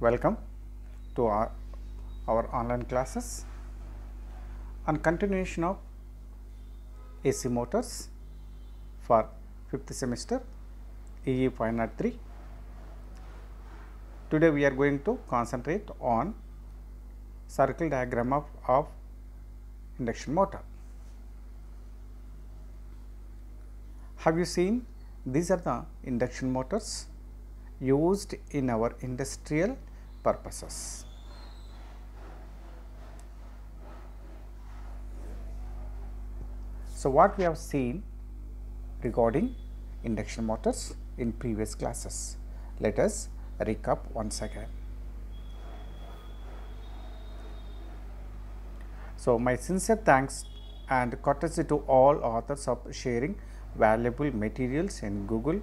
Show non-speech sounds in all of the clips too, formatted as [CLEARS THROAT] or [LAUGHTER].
Welcome to our, our online classes on continuation of AC motors for 5th semester EE 503. Today we are going to concentrate on circle diagram of, of induction motor. Have you seen these are the induction motors used in our industrial purposes. So, what we have seen regarding induction motors in previous classes. Let us recap once again. So, my sincere thanks and courtesy to all authors of sharing valuable materials in Google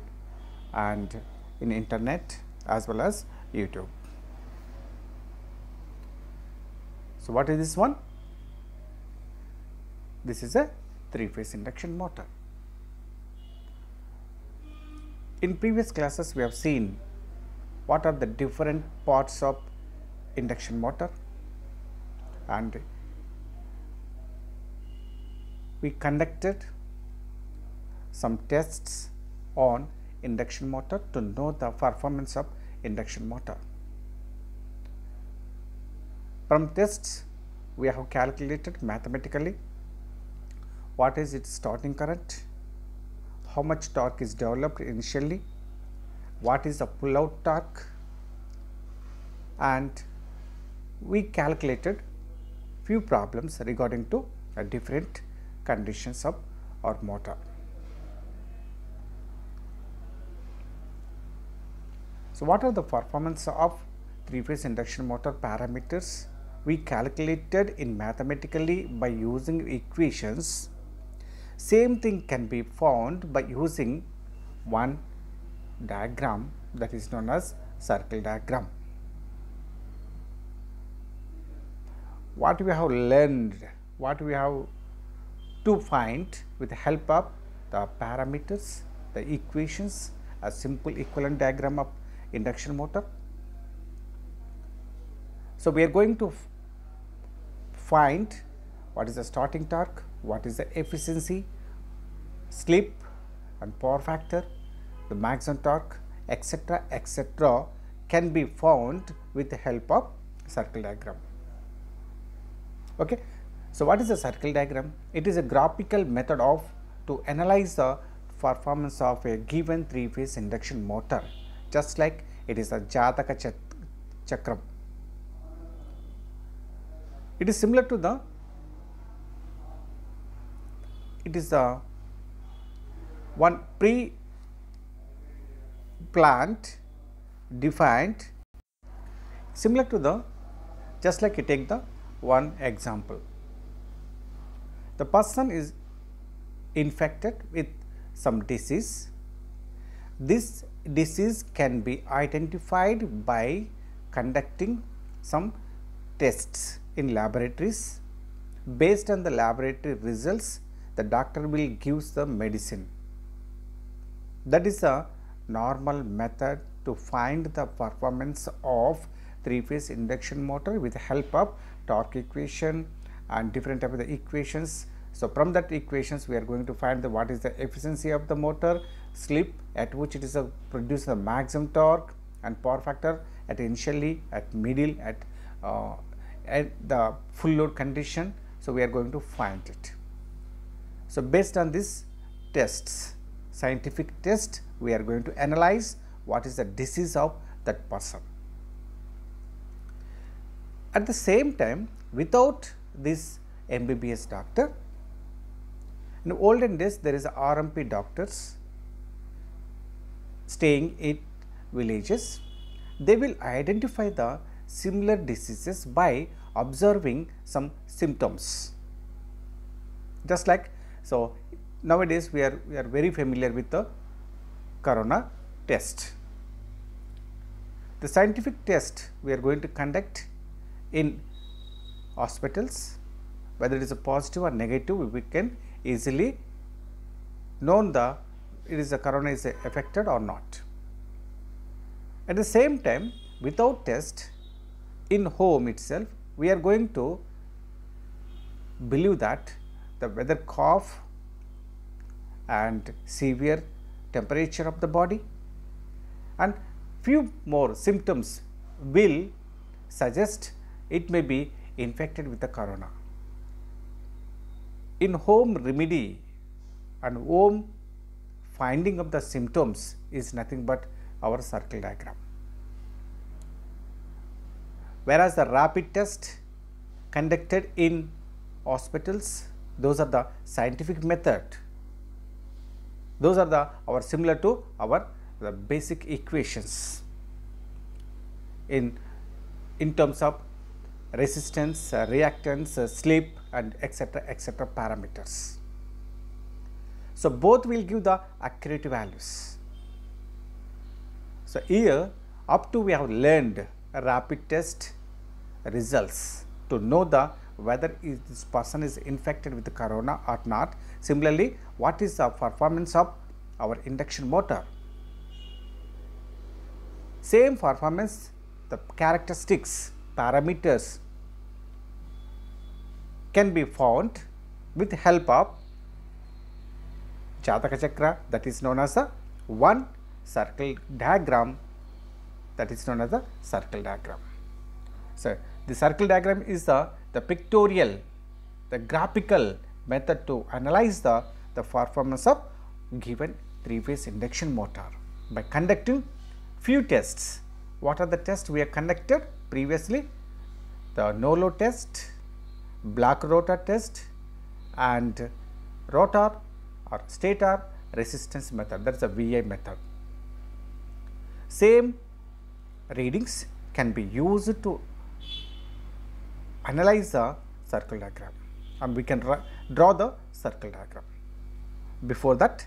and in internet as well as YouTube. So, what is this one? This is a three phase induction motor. In previous classes we have seen what are the different parts of induction motor and we conducted some tests on induction motor to know the performance of induction motor. From tests, we have calculated mathematically what is its starting current, how much torque is developed initially, what is the pull out torque and we calculated few problems regarding to different conditions of our motor. So, what are the performance of three-phase induction motor parameters? We calculated in mathematically by using equations. Same thing can be found by using one diagram that is known as circle diagram. What we have learned, what we have to find with the help of the parameters, the equations, a simple equivalent diagram of induction motor. So, we are going to find what is the starting torque, what is the efficiency, slip and power factor, the maximum torque etc etc can be found with the help of circle diagram. Okay. So, what is a circle diagram? It is a graphical method of to analyze the performance of a given three phase induction motor just like it is a Jataka chak Chakram. It is similar to the it is the one pre plant defined similar to the just like you take the one example. The person is infected with some disease. This disease can be identified by conducting some tests in laboratories. Based on the laboratory results, the doctor will give the medicine. That is a normal method to find the performance of three-phase induction motor with the help of torque equation and different type of the equations. So, from that equations we are going to find the what is the efficiency of the motor, slip at which it is a produce the maximum torque and power factor at initially at middle at uh, at the full load condition. So, we are going to find it. So, based on these tests scientific test we are going to analyze what is the disease of that person. At the same time without this MBBS doctor in olden days there is RMP doctors staying in villages. They will identify the similar diseases by observing some symptoms. Just like so, nowadays we are we are very familiar with the corona test. The scientific test we are going to conduct in hospitals, whether it is a positive or negative, we can easily know the it is the corona is affected or not. At the same time without test in home itself we are going to believe that the whether cough and severe temperature of the body and few more symptoms will suggest it may be infected with the corona. In home remedy and home finding of the symptoms is nothing but our circle diagram. Whereas the rapid test conducted in hospitals, those are the scientific method. Those are the our similar to our the basic equations in in terms of resistance, uh, reactance, uh, slip and etcetera, etcetera parameters. So, both will give the accurate values. So, here up to we have learned rapid test results to know the whether is this person is infected with corona or not. Similarly, what is the performance of our induction motor? Same performance, the characteristics, parameters can be found with help of Chataka Chakra that is known as the one circle diagram that is known as the circle diagram. So, the circle diagram is the, the pictorial, the graphical method to analyze the, the performance of given three-phase induction motor by conducting few tests. What are the tests we have conducted previously? The no load test, black rotor test and rotor or stator resistance method that is a VI method. Same readings can be used to analyze the circle diagram and we can draw the circle diagram. Before that,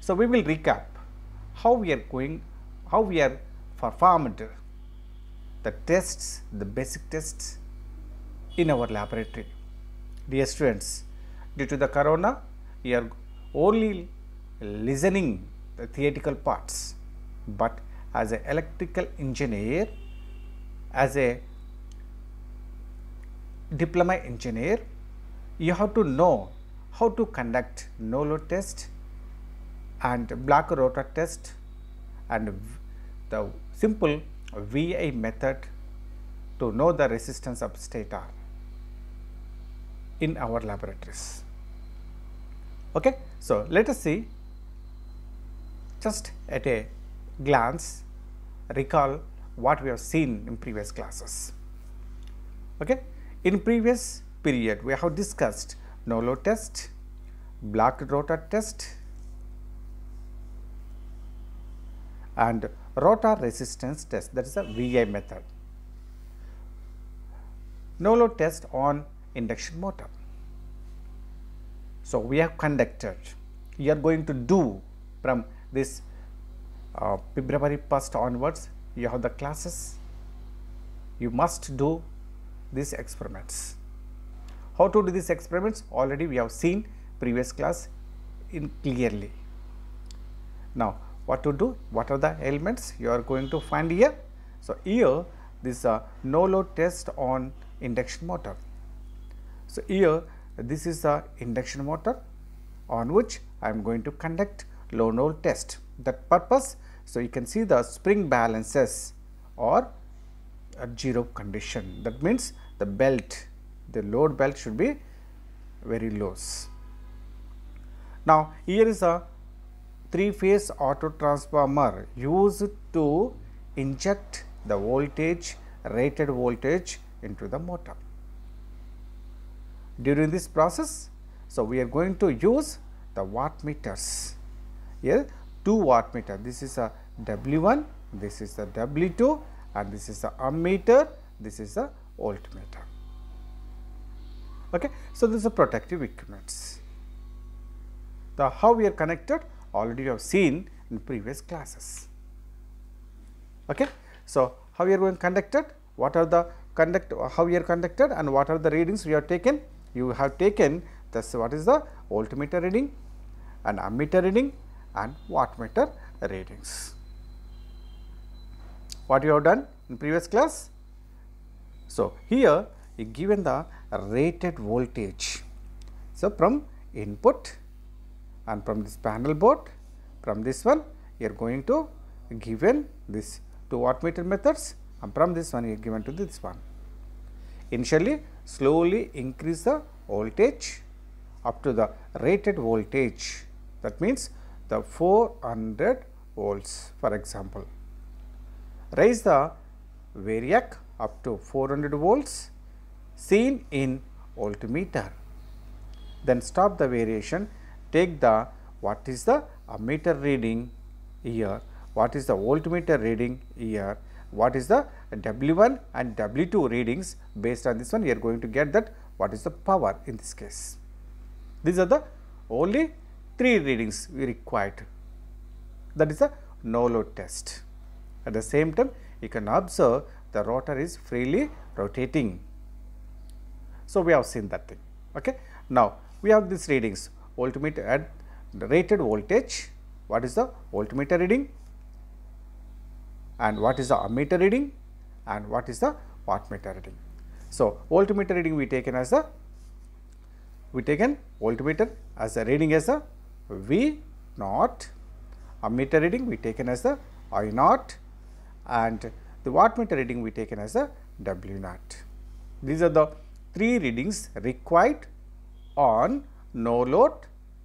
so we will recap how we are going, how we are performed the tests, the basic tests in our laboratory. Dear students, due to the corona, are only listening the theoretical parts, but as an electrical engineer, as a diploma engineer, you have to know how to conduct no load test and black rotor test and the simple VI method to know the resistance of stator in our laboratories okay so let us see just at a glance recall what we have seen in previous classes okay in previous period we have discussed no load test blocked rotor test and rotor resistance test that is a VI method. No load test on induction motor. So, we have conducted, you are going to do from this uh, past onwards, you have the classes, you must do these experiments. How to do these experiments? Already we have seen previous class in clearly. Now, what to do? What are the elements you are going to find here? So, here this uh, no load test on induction motor. So, here this is the induction motor on which I am going to conduct low roll test that purpose. So, you can see the spring balances or at zero condition that means the belt the load belt should be very loose. Now, here is a three phase auto transformer used to inject the voltage rated voltage into the motor during this process. So, we are going to use the watt meters here 2 watt meter this is a W1 this is the W2 and this is the ammeter this is the voltmeter. Okay. So, this is a protective equipments. The how we are connected already you have seen in previous classes. Okay. So, how we are going conducted, what are the conduct, how we are conducted and what are the readings we have taken you have taken this what is the voltmeter reading and ammeter reading and wattmeter readings. What you have done in previous class? So, here you given the rated voltage. So, from input and from this panel board from this one you are going to given this two wattmeter methods and from this one you are given to this one. Initially slowly increase the voltage up to the rated voltage that means the 400 volts for example. Raise the variac up to 400 volts seen in voltmeter. Then stop the variation, take the what is the ammeter reading here, what is the voltmeter reading here what is the W1 and W2 readings based on this one you are going to get that what is the power in this case. These are the only 3 readings we required that is the no load test. At the same time you can observe the rotor is freely rotating. So, we have seen that thing. Okay. Now, we have these readings voltmeter at rated voltage what is the voltmeter reading and what is the ammeter reading and what is the wattmeter reading. So, voltmeter reading we taken as the we taken voltmeter as the reading as the V naught, ammeter reading we taken as the I naught and the wattmeter reading we taken as the W naught. These are the three readings required on no load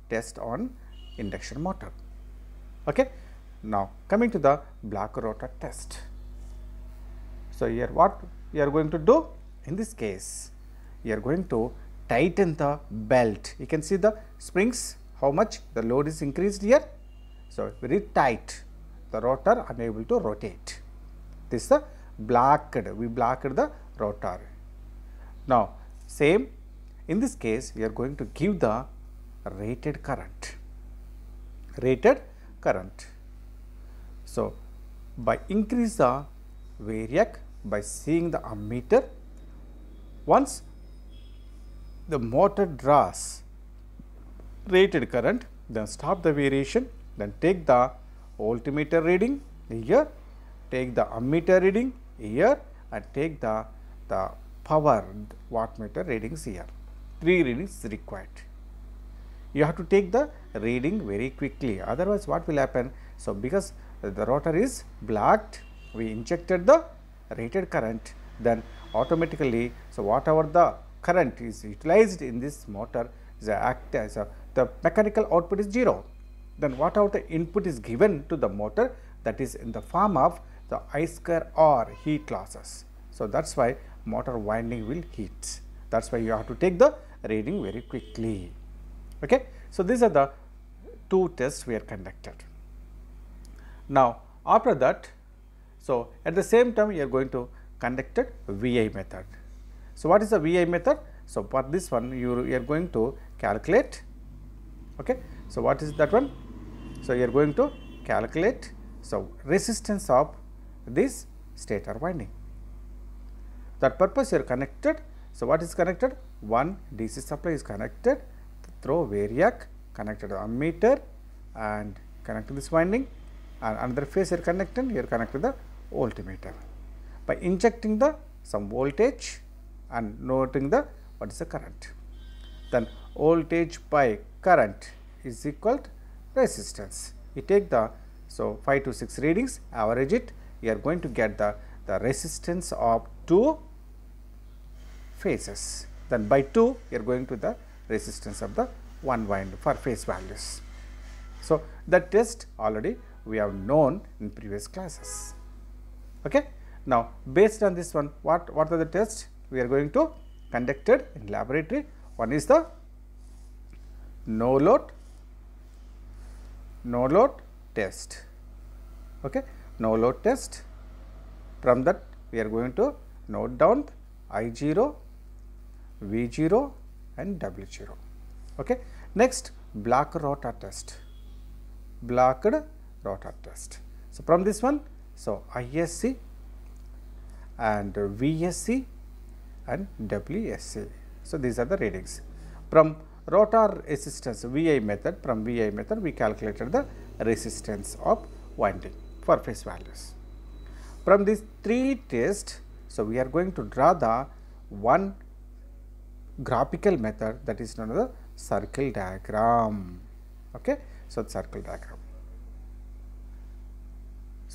test on induction motor. Okay. Now, coming to the black rotor test. So, here what you are going to do? In this case, you are going to tighten the belt. You can see the springs, how much the load is increased here. So, very tight, the rotor unable to rotate. This is the blocked, we blocked the rotor. Now, same in this case, we are going to give the rated current, rated current. So, by increase the variac by seeing the ammeter, once the motor draws rated current, then stop the variation, then take the voltmeter reading here, take the ammeter reading here and take the, the power wattmeter readings here. 3 readings required. You have to take the reading very quickly otherwise what will happen? So, because the rotor is blocked, we injected the rated current, then automatically, so whatever the current is utilized in this motor the act as a, the mechanical output is 0. Then whatever the input is given to the motor that is in the form of the I square R heat losses. So, that is why motor winding will heat. That is why you have to take the reading very quickly. Okay? So, these are the two tests we are conducted. Now, after that, so at the same time you are going to conduct VI method. So, what is the VI method? So, for this one you, you are going to calculate. Okay. So, what is that one? So, you are going to calculate so resistance of this stator winding. That purpose you are connected. So, what is connected? One DC supply is connected through variac connected ammeter and connected this winding and another phase you are connecting, you are connecting the voltmeter. By injecting the some voltage and noting the what is the current. Then voltage by current is equal to resistance. You take the so 5 to 6 readings, average it, you are going to get the, the resistance of 2 phases. Then by 2, you are going to the resistance of the one wind for phase values. So, the test already we have known in previous classes. Okay? Now, based on this one, what, what are the tests we are going to conduct in laboratory? One is the no load, no load test. Okay? No load test. From that, we are going to note down I0, V0 and W0. Okay? Next, block rotor test. Blocked Rotor addressed. So, from this one, so ISC and VSC and WSC. So, these are the readings. From rotor resistance VI method, from VI method we calculated the resistance of winding for phase values. From these three tests, so we are going to draw the one graphical method that is known as the circle diagram. Okay? So, circle diagram.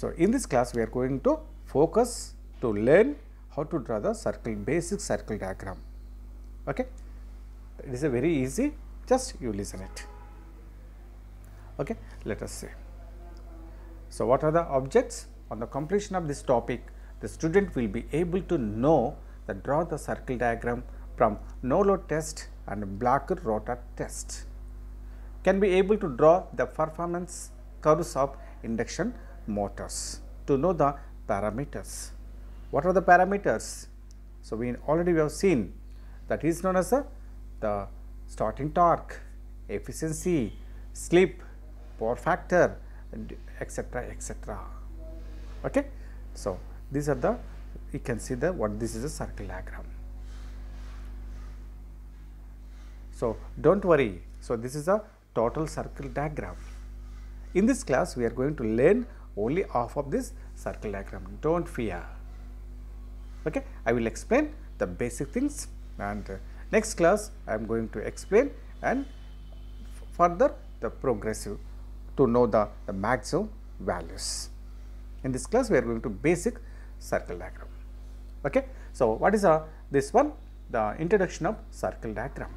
So, in this class we are going to focus to learn how to draw the circle basic circle diagram. Okay? It is a very easy just you listen it. Okay? Let us see. So, what are the objects? On the completion of this topic, the student will be able to know the draw the circle diagram from no load test and blocker rotor test. Can be able to draw the performance curves of induction motors to know the parameters. What are the parameters? So, we already we have seen that is known as the, the starting torque, efficiency, slip, power factor etc etc. Okay? So, these are the you can see the what this is a circle diagram. So, do not worry. So, this is a total circle diagram. In this class, we are going to learn only half of this circle diagram. Do not fear. Okay? I will explain the basic things and uh, next class I am going to explain and further the progressive to know the, the maximum values. In this class we are going to basic circle diagram. Okay? So, what is uh, this one? The introduction of circle diagram.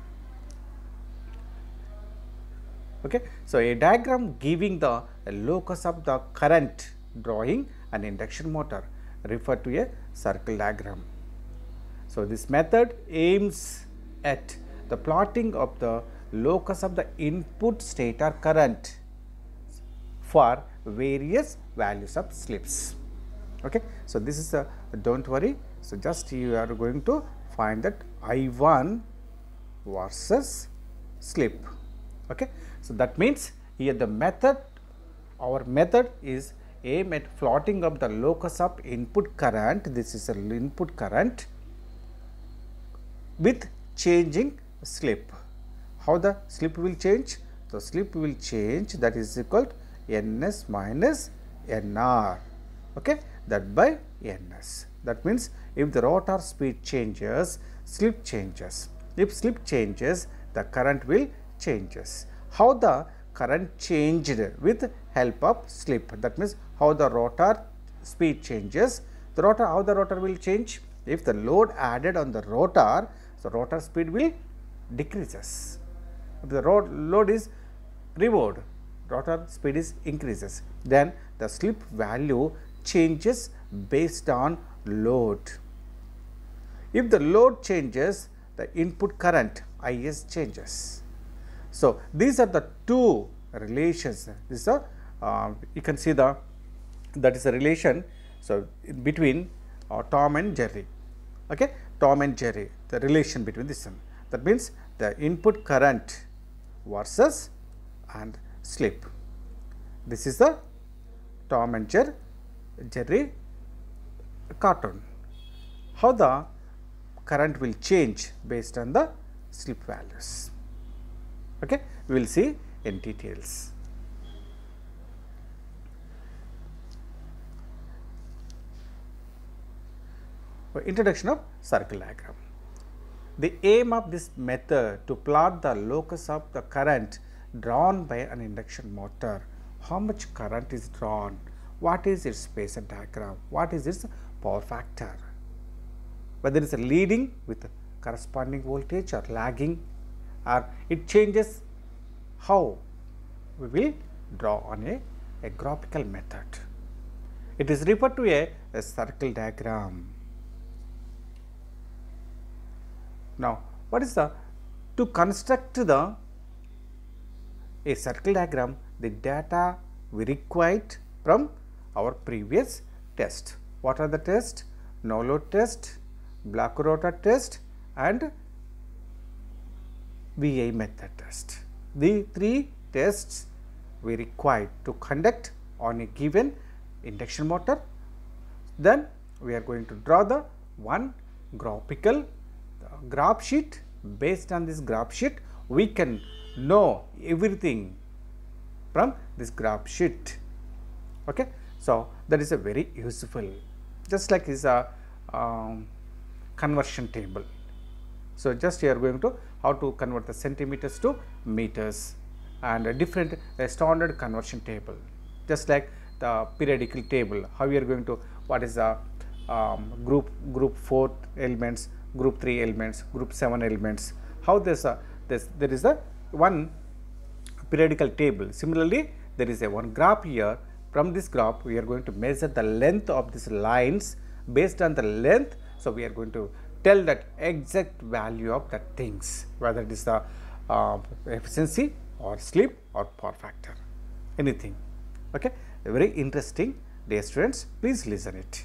Okay. So, a diagram giving the locus of the current drawing an induction motor refer to a circle diagram. So, this method aims at the plotting of the locus of the input state or current for various values of slips. Okay. So, this is a do not worry. So, just you are going to find that I 1 versus slip. Okay. So, that means here the method our method is aimed at plotting of the locus of input current this is an input current with changing slip. How the slip will change? The slip will change that is equal to ns minus nr okay that by ns. That means, if the rotor speed changes, slip changes. If slip changes, the current will changes how the current changed with help of slip. That means, how the rotor speed changes. The rotor, how the rotor will change? If the load added on the rotor, the rotor speed will decreases. If the load is removed, rotor speed is increases. Then the slip value changes based on load. If the load changes, the input current IS changes. So, these are the two relations. This is a, uh, you can see the that is a relation. So, between uh, Tom and Jerry, okay? Tom and Jerry, the relation between this one. That means, the input current versus and slip. This is the Tom and Jerry cartoon. How the current will change based on the slip values. Okay? We will see in details. Introduction of circle diagram. The aim of this method to plot the locus of the current drawn by an induction motor. How much current is drawn? What is its phase diagram? What is its power factor? Whether it is leading with corresponding voltage or lagging or it changes how we will draw on a, a graphical method. It is referred to a, a circle diagram. Now, what is the to construct the a circle diagram the data we required from our previous test. What are the tests? No load test, block rotor test and we aim at the test. The three tests we require to conduct on a given induction motor. Then we are going to draw the one graphical graph sheet. Based on this graph sheet, we can know everything from this graph sheet. Okay. So, that is a very useful just like is a uh, um, conversion table. So, just you are going to how to convert the centimeters to meters and a different a standard conversion table just like the periodical table how you are going to what is the um, group group 4 elements group 3 elements group 7 elements how there's a uh, there's, there is a one periodical table similarly there is a one graph here from this graph we are going to measure the length of these lines based on the length so we are going to tell that exact value of the things whether it is the uh, efficiency or sleep or power factor anything okay very interesting dear students please listen it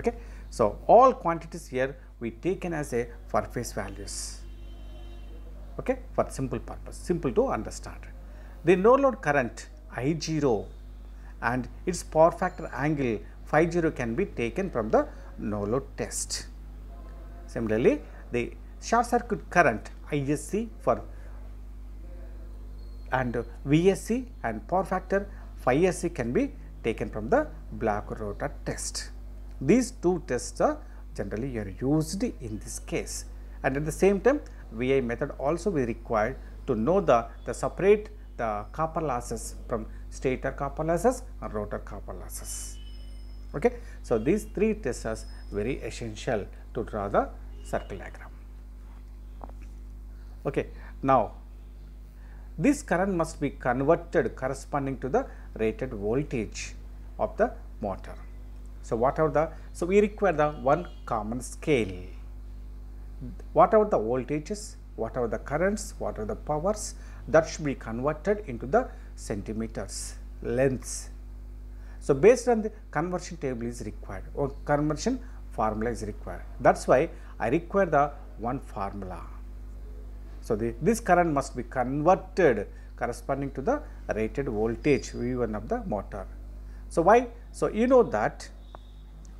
okay so all quantities here we taken as a surface values okay for simple purpose simple to understand the no load current i0 and its power factor angle phi 0 can be taken from the no load test Similarly, the short circuit current ISC for and VSC and power factor phi SC can be taken from the block rotor test. These two tests are generally are used in this case and at the same time VI method also be required to know the, the separate the copper losses from stator copper losses and rotor copper losses. Okay. So, these three tests are very essential to draw the circle diagram. Okay. Now, this current must be converted corresponding to the rated voltage of the motor. So, what are the, so we require the one common scale, what are the voltages, what are the currents, what are the powers that should be converted into the centimeters, lengths. So, based on the conversion table is required or conversion formula is required. That is why I require the one formula. So, the, this current must be converted corresponding to the rated voltage V1 of the motor. So, why? So, you know that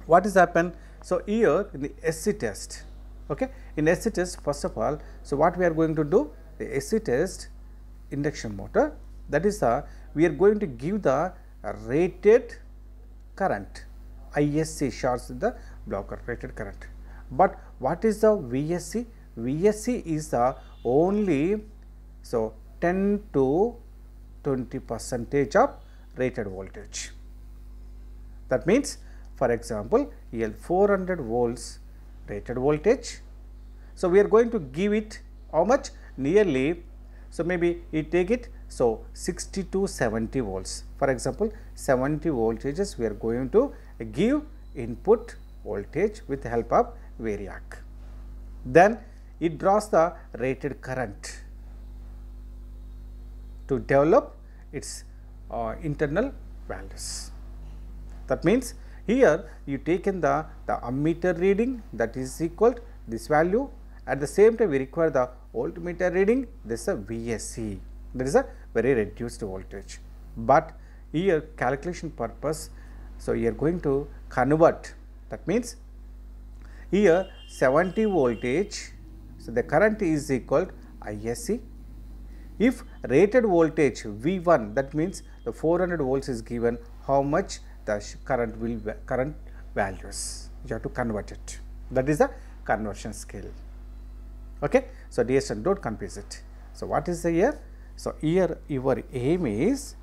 what is happened. So, here in the SC test, okay. in SC test first of all, so what we are going to do? The SC test induction motor that is the uh, we are going to give the rated current ISC shorts the blocker rated current. But what is the VSC? VSC is the only so 10 to 20 percentage of rated voltage. That means, for example, EL 400 volts rated voltage. So, we are going to give it how much nearly. So, maybe you take it so 60 to 70 volts. For example, 70 voltages we are going to give input voltage with help of variac. Then it draws the rated current to develop its uh, internal values. That means, here you take in the, the ammeter reading that is equal to this value at the same time we require the voltmeter reading this is a VSC that is a very reduced voltage. But here calculation purpose so you are going to convert that means here 70 voltage, so the current is equal to ISC. If rated voltage V1 that means the 400 volts is given how much the current will current values you have to convert it that is the conversion scale. Okay. So, dear student do not confuse it. So, what is the year? So, here your aim is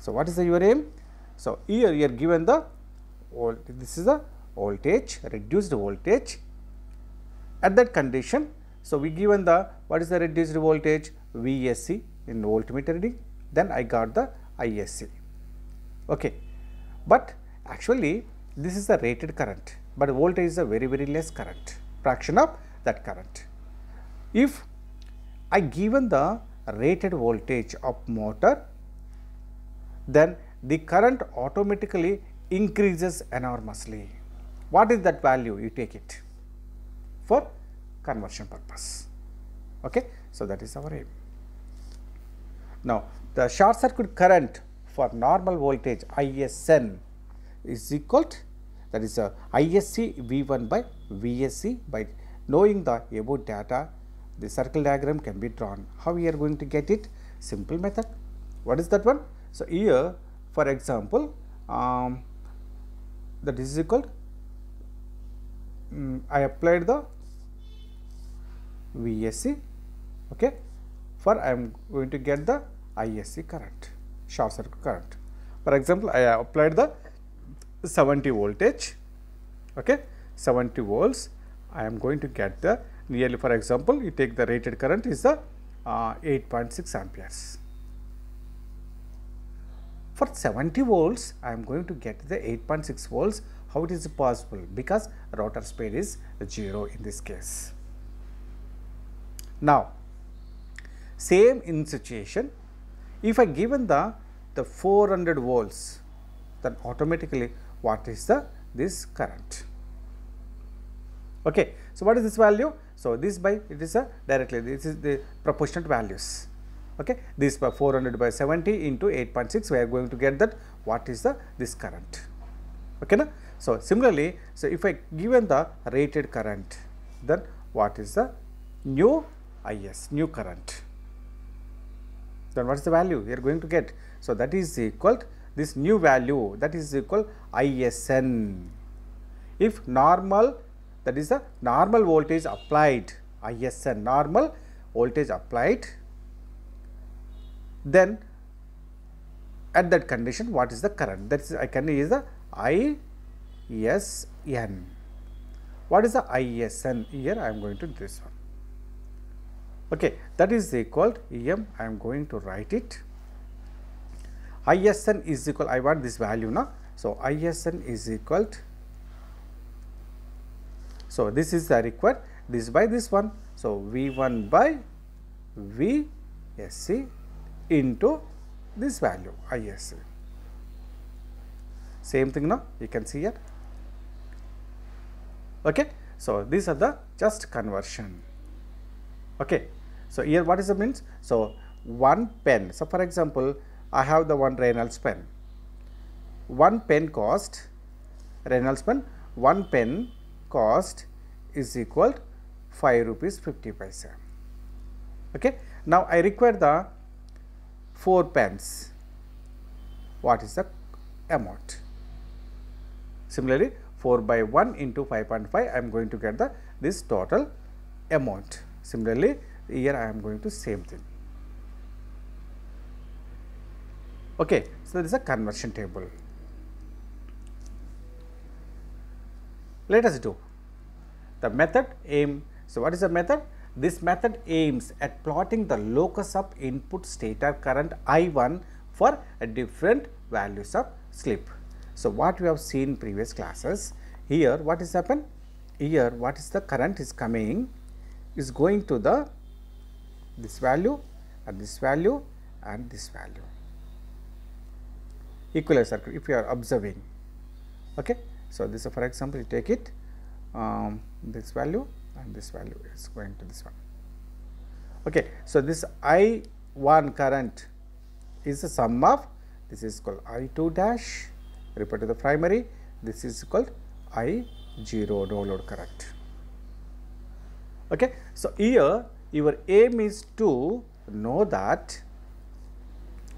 so what is the your aim? So, here you are given the old this is the voltage, reduced voltage at that condition. So, we given the what is the reduced voltage VSC in voltmeter reading then I got the ISC. Okay. But actually this is the rated current but voltage is a very very less current fraction of that current. If I given the rated voltage of motor then the current automatically increases enormously what is that value you take it for conversion purpose. Okay? So, that is our aim. Now, the short circuit current for normal voltage ISN is equal to that is a uh, ISC V1 by VSC by knowing the above data the circle diagram can be drawn. How we are going to get it? Simple method. What is that one? So, here for example, um, that is equal um, I applied the VSC okay for I am going to get the ISC current short circuit current for example I applied the 70 voltage okay 70 volts I am going to get the nearly for example you take the rated current is the uh, 8.6 amperes for 70 volts I am going to get the 8.6 volts how it is possible? Because rotor speed is 0 in this case. Now, same in situation, if I given the, the 400 volts, then automatically what is the this current? Okay. So, what is this value? So, this by it is a directly this is the proportionate values. Okay. This by 400 by 70 into 8.6 we are going to get that what is the this current. Okay, so, similarly, so if I given the rated current, then what is the new IS, new current? Then what is the value you are going to get? So, that is equal this new value that is equal ISN. If normal that is the normal voltage applied ISN normal voltage applied then at that condition what is the current that is I can use the I ISN. What is the ISN? Here I am going to this one. Okay, that is equal to E M. I am going to write it. ISN is equal. I want this value now. So, ISN is equal. To, so, this is the required this by this one. So, V1 by VSC into this value ISC. Same thing now you can see here okay so these are the just conversion okay so here what is the means so one pen so for example i have the one reynolds pen one pen cost reynolds pen one pen cost is equal 5 rupees 50 paisa. okay now i require the four pens what is the amount similarly 4 by 1 into 5.5 I am going to get the this total amount. Similarly, here I am going to same thing. Okay, so there is a conversion table. Let us do the method aim. So, what is the method? This method aims at plotting the locus of input state current I 1 for different values of slip. So, what we have seen previous classes here what is happen here what is the current is coming is going to the this value and this value and this value Equal circuit if you are observing okay so this for example you take it um, this value and this value is going to this one okay so this i1 current is the sum of this is called i2 dash refer to the primary this is called I 0 load correct. Okay. So, here your aim is to know that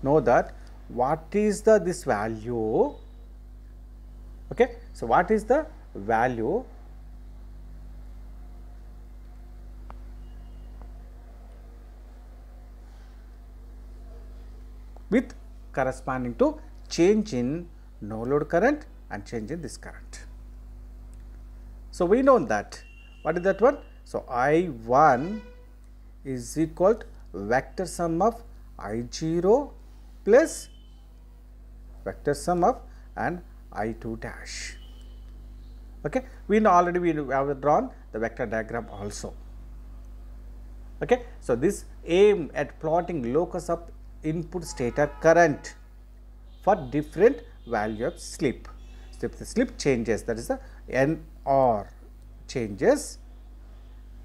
know that what is the this value okay so what is the value with corresponding to change in no load current and change in this current. So, we know that what is that one? So, I 1 is equal to vector sum of I 0 plus vector sum of and I 2 dash. Okay. We know already we have drawn the vector diagram also. Okay. So, this aim at plotting locus of input stator current for different value of slip. So, if the slip changes that is the n r changes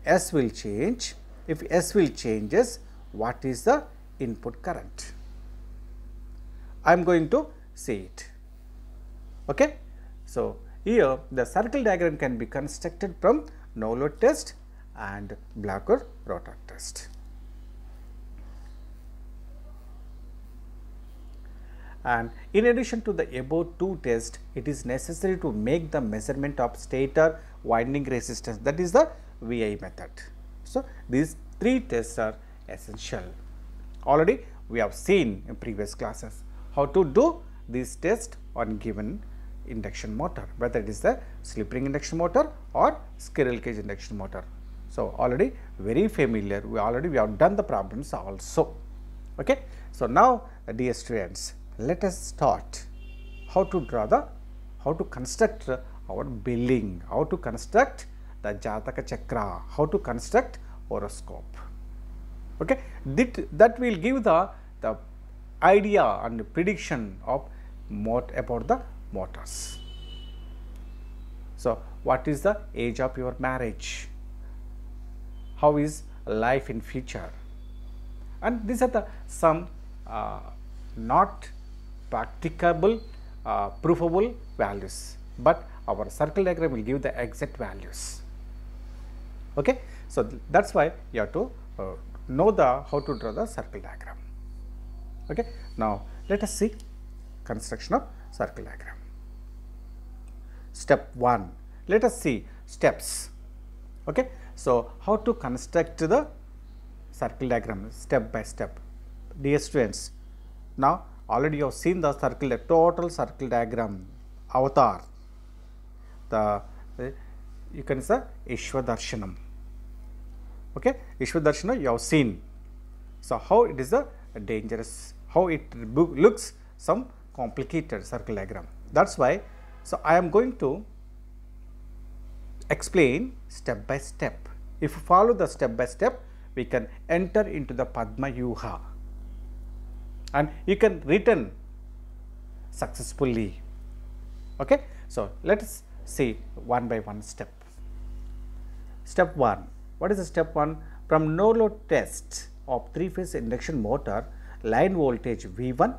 S will change. If S will changes what is the input current? I am going to see it. Okay? So, here the circle diagram can be constructed from no load test and blocker rotor test. and in addition to the above two test it is necessary to make the measurement of stator winding resistance that is the VI method. So, these three tests are essential. Already we have seen in previous classes how to do these tests on given induction motor whether it is the slip ring induction motor or squirrel cage induction motor. So, already very familiar we already we have done the problems also. Okay. So, now dear students let us start how to draw the how to construct our building how to construct the jataka chakra how to construct horoscope okay that, that will give the the idea and the prediction of what about the motors so what is the age of your marriage how is life in future and these are the some uh, not practicable, uh, provable values, but our circle diagram will give the exact values. Okay? So, th that is why you have to uh, know the how to draw the circle diagram. Okay? Now, let us see construction of circle diagram. Step 1, let us see steps. Okay? So, how to construct the circle diagram step by step. Dear students, now already you have seen the circle the total circle diagram avatar the, eh, you can say Ishwadarshanam. Okay, Ishwadarshanam you have seen. So, how it is a dangerous, how it looks some complicated circle diagram. That is why, so I am going to explain step by step. If you follow the step by step, we can enter into the Padma Yuha and you can return successfully. Okay? So, let us see one by one step. Step 1. What is the step 1? From no load test of 3 phase induction motor, line voltage V1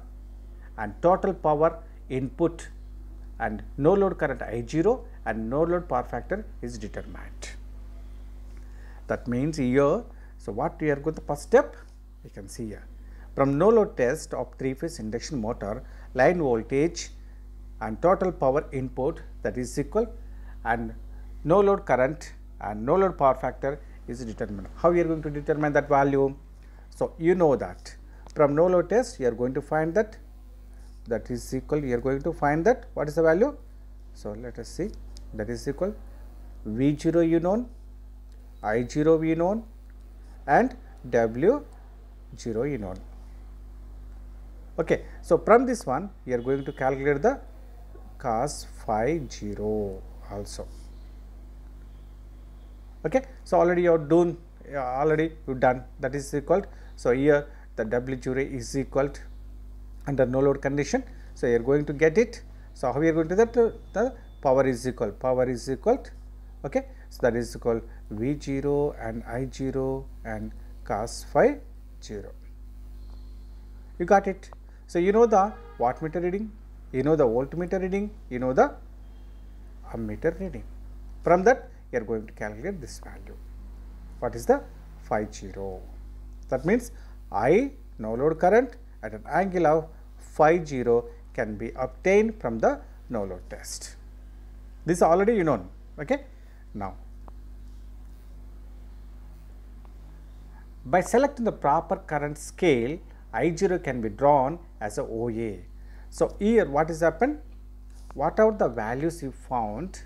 and total power input and no load current I0 and no load power factor is determined. That means here, so what we are going to first step, you can see here from no load test of three-phase induction motor, line voltage and total power input that is equal and no load current and no load power factor is determined. How you are going to determine that value? So, you know that from no load test you are going to find that that is equal you are going to find that what is the value? So, let us see that is equal V 0 you known, I 0 V known and W 0 you known. Okay. So, from this one you are going to calculate the cos phi 0 also. Okay. So, already you are done uh, already you done that is equal. So, here the W is equal under no load condition. So, you are going to get it. So, how we are going to that uh, the power is equal power is equal okay. So, that is equal V 0 and I 0 and cos phi 0. You got it. So, you know the watt meter reading, you know the voltmeter reading, you know the ammeter reading. From that you are going to calculate this value. What is the phi That means I no load current at an angle of phi 0 can be obtained from the no load test. This already you know. Okay? Now, by selecting the proper current scale, I 0 can be drawn as a OA. So, here what is happened? What are the values you found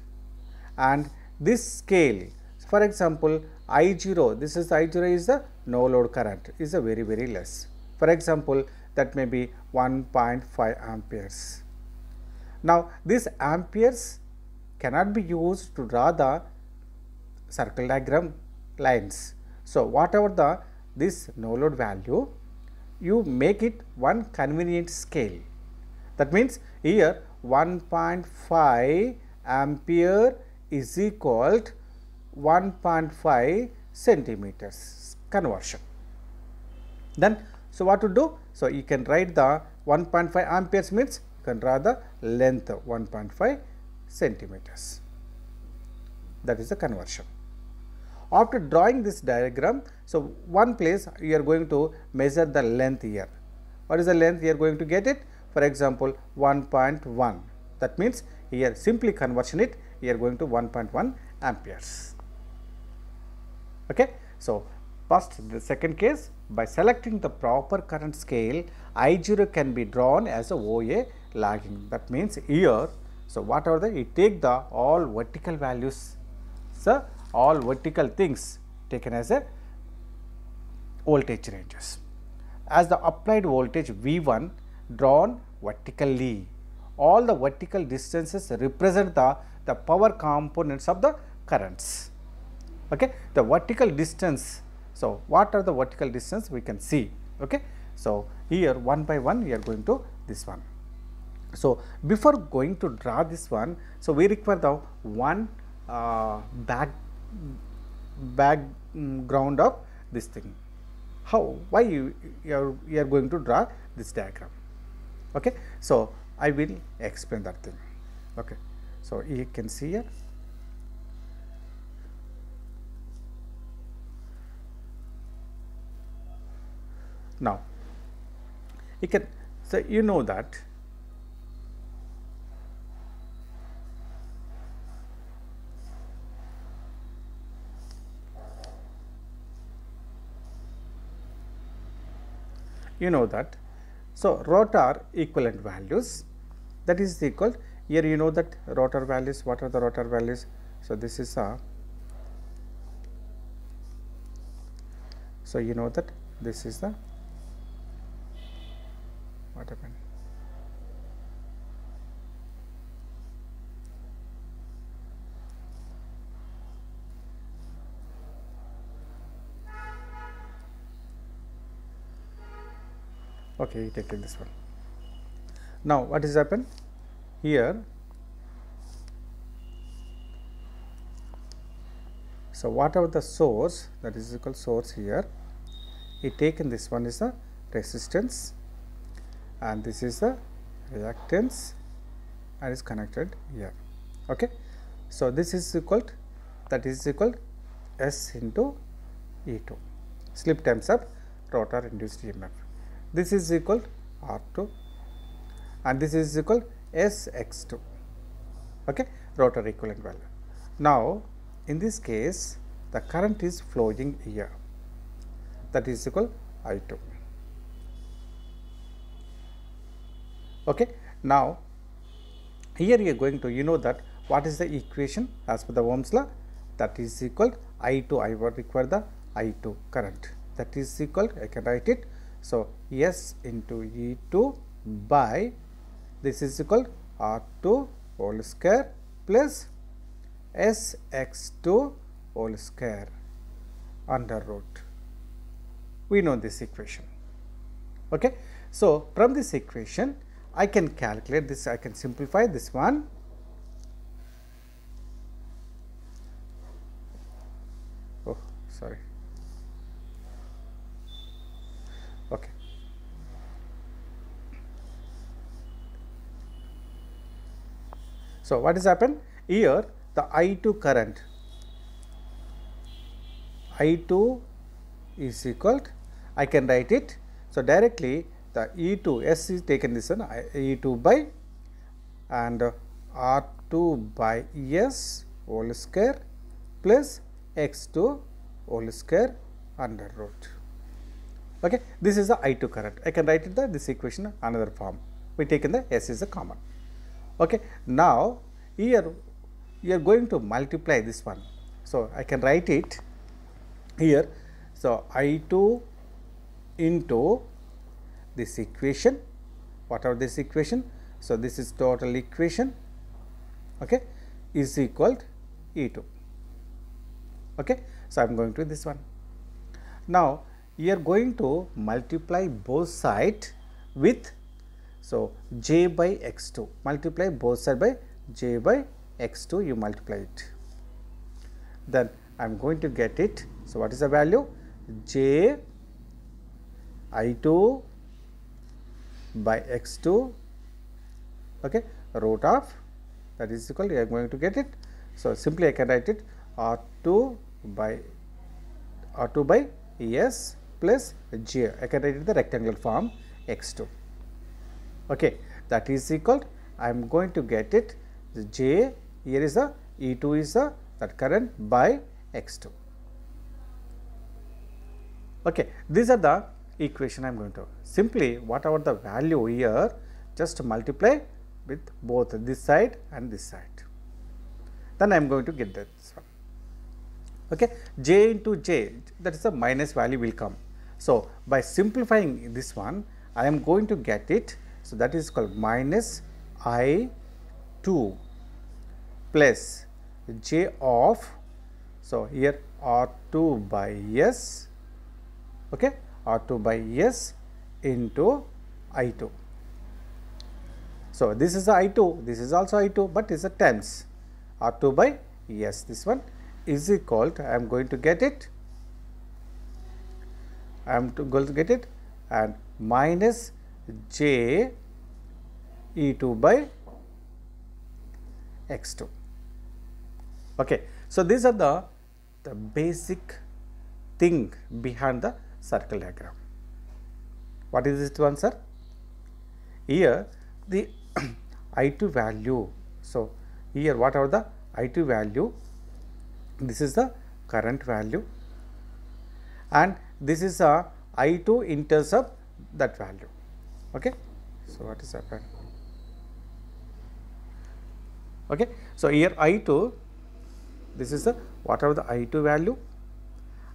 and this scale for example, I0 this is I0 is the no load current is a very very less. For example, that may be 1.5 amperes. Now, this amperes cannot be used to draw the circle diagram lines. So, whatever the this no load value you make it one convenient scale. That means, here 1.5 ampere is equal to 1.5 centimeters conversion. Then, so what to do? So, you can write the 1.5 amperes means you can draw the length 1.5 centimeters. That is the conversion. After drawing this diagram, so one place you are going to measure the length here. What is the length you are going to get it? For example, 1.1. That means here simply conversion it, you are going to 1.1 amperes. Okay. So, first the second case by selecting the proper current scale I0 can be drawn as a OA lagging that means here. So, what are the you take the all vertical values. So, all vertical things taken as a voltage ranges. As the applied voltage V1 drawn vertically, all the vertical distances represent the, the power components of the currents. Okay. The vertical distance, so what are the vertical distance we can see. Okay. So, here one by one we are going to this one. So, before going to draw this one, so we require the one uh, back background mm, of this thing. How? Why you, you, are, you are going to draw this diagram? Okay. So, I will explain that thing. Okay. So, you can see here. Now, you can, so you know that you know that. So, rotor equivalent values that is equal here you know that rotor values what are the rotor values. So, this is a so you know that this is the what happened okay you take this one now what is happened here so whatever the source that is equal source here it taken this one is the resistance and this is the reactance and is connected here okay so this is equal that is equal s into e2 slip times up rotor induced emf this is equal R 2 and this is equal S x 2 okay, rotor equivalent value. Now, in this case the current is flowing here that is equal I 2. Okay. Now, here you are going to you know that what is the equation as per the Ohm's law that is equal I 2 I 1 require the I 2 current that is equal I can write it so, S into E 2 by this is equal R 2 whole square plus S x 2 whole square under root. We know this equation. Okay. So, from this equation I can calculate this I can simplify this one So, what has happened? Here the I2 current I2 is equal to I can write it. So, directly the E2 S is taken this one E2 by and R2 by S whole square plus X2 whole square under root. Okay. This is the I2 current. I can write it the this equation another form. We take in the S is a common. Okay. Now, here you are going to multiply this one. So, I can write it here. So, I 2 into this equation, what are this equation? So, this is total equation okay, is equal to E 2. Okay. So, I am going to this one. Now, you are going to multiply both side with so, j by x 2 multiply both side by j by x 2 you multiply it. Then I am going to get it. So, what is the value? j i 2 by x 2 okay, root of that is equal We are going to get it. So, simply I can write it r 2 by r 2 by s plus j I can write it in the rectangular form x 2 okay that is equal I am going to get it J here is the E 2 is the that current by X 2. Okay. These are the equation I am going to simply whatever the value here just multiply with both this side and this side. Then I am going to get this one. Okay. J into J that is the minus value will come. So, by simplifying this one I am going to get it so, that is called minus I 2 plus J of, so here R 2 by S, okay, R 2 by S into I 2. So, this is I 2, this is also I 2, but it's a tens R 2 by S, this one is equal to, I am going to get it, I am to, going to get it and minus j E 2 by x 2. Okay. So, these are the, the basic thing behind the circle diagram. What is this one sir? Here the [CLEARS THROAT] I 2 value. So, here what are the I 2 value? This is the current value and this is a I 2 in terms of that value okay so what is happened okay so here i2 this is the whatever the i2 value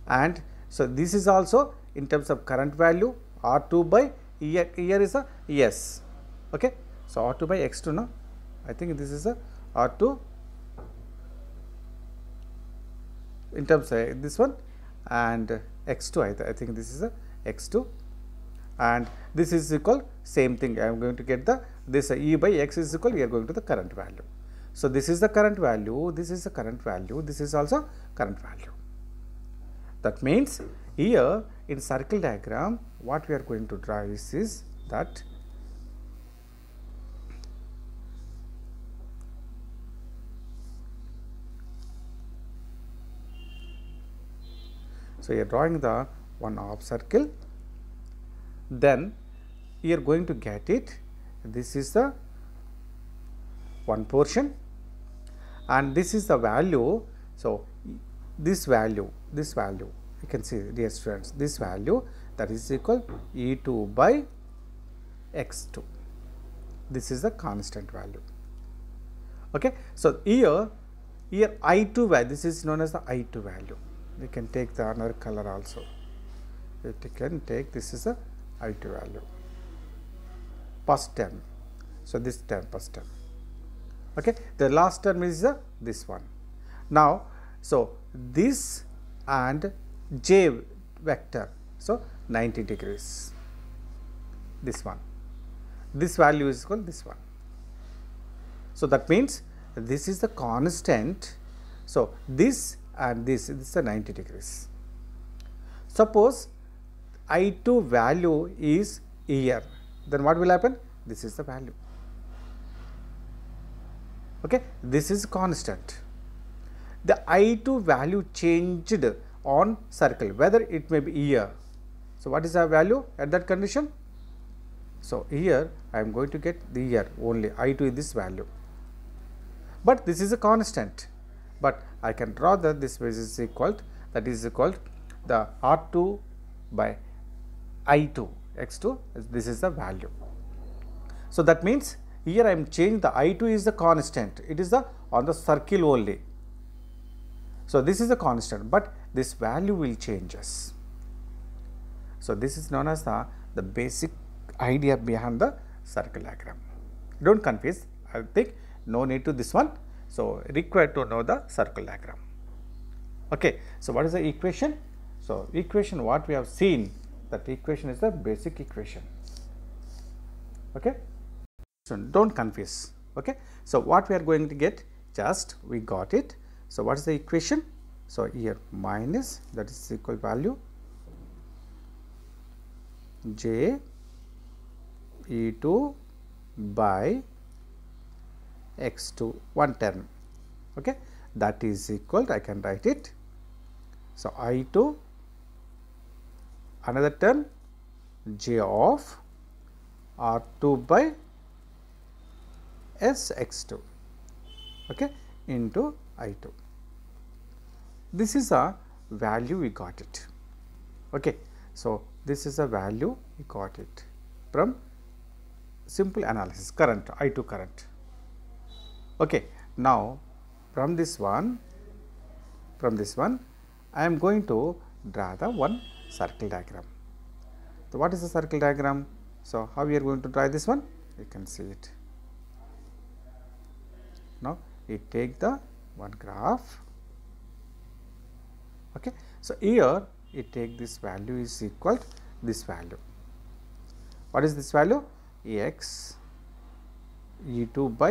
and so this is also in terms of current value r2 by here is a yes okay so r2 by x2 now i think this is a r2 in terms of this one and x2 I, th I think this is a x2 and this is equal same thing I am going to get the this E by x is equal we are going to the current value. So, this is the current value, this is the current value, this is also current value. That means, here in circle diagram what we are going to draw is, is that So, you are drawing the one half circle then you are going to get it this is the one portion and this is the value. So, this value this value you can see dear students this value that is equal E 2 by x 2 this is the constant value. Okay. So, here here I 2 value this is known as the I 2 value we can take the another color also you can take this is a i to value first term. So, this term first term okay. the last term is uh, this one. Now, so this and j vector. So, 90 degrees this one this value is equal this one. So, that means this is the constant. So, this and this this is the 90 degrees. Suppose I2 value is here, then what will happen? This is the value. Okay, this is constant. The I2 value changed on circle, whether it may be here. So, what is our value at that condition? So, here I am going to get the year only I2 is this value, but this is a constant, but I can draw that this is equal that is equal the R2 by I2 x2 this is the value. So, that means here I am changing the I2 is the constant it is the on the circle only. So, this is the constant, but this value will changes. So, this is known as the, the basic idea behind the circle diagram. Do not confuse I think no need to this one. So, required to know the circle diagram. Okay. So, what is the equation? So, equation what we have seen that equation is the basic equation okay so don't confuse okay so what we are going to get just we got it so what is the equation so here minus that is equal value j e2 by x2 one term okay that is equal to, I can write it so i2 another term j of r 2 by s x 2 okay, into I 2. This is a value we got it. Okay. So, this is a value we got it from simple analysis current I 2 current. Okay. Now, from this one from this one I am going to draw the one circle diagram. So, what is the circle diagram? So, how we are going to try this one? You can see it. Now, we take the one graph. Okay. So, here you take this value is equal to this value. What is this value? E x E 2 by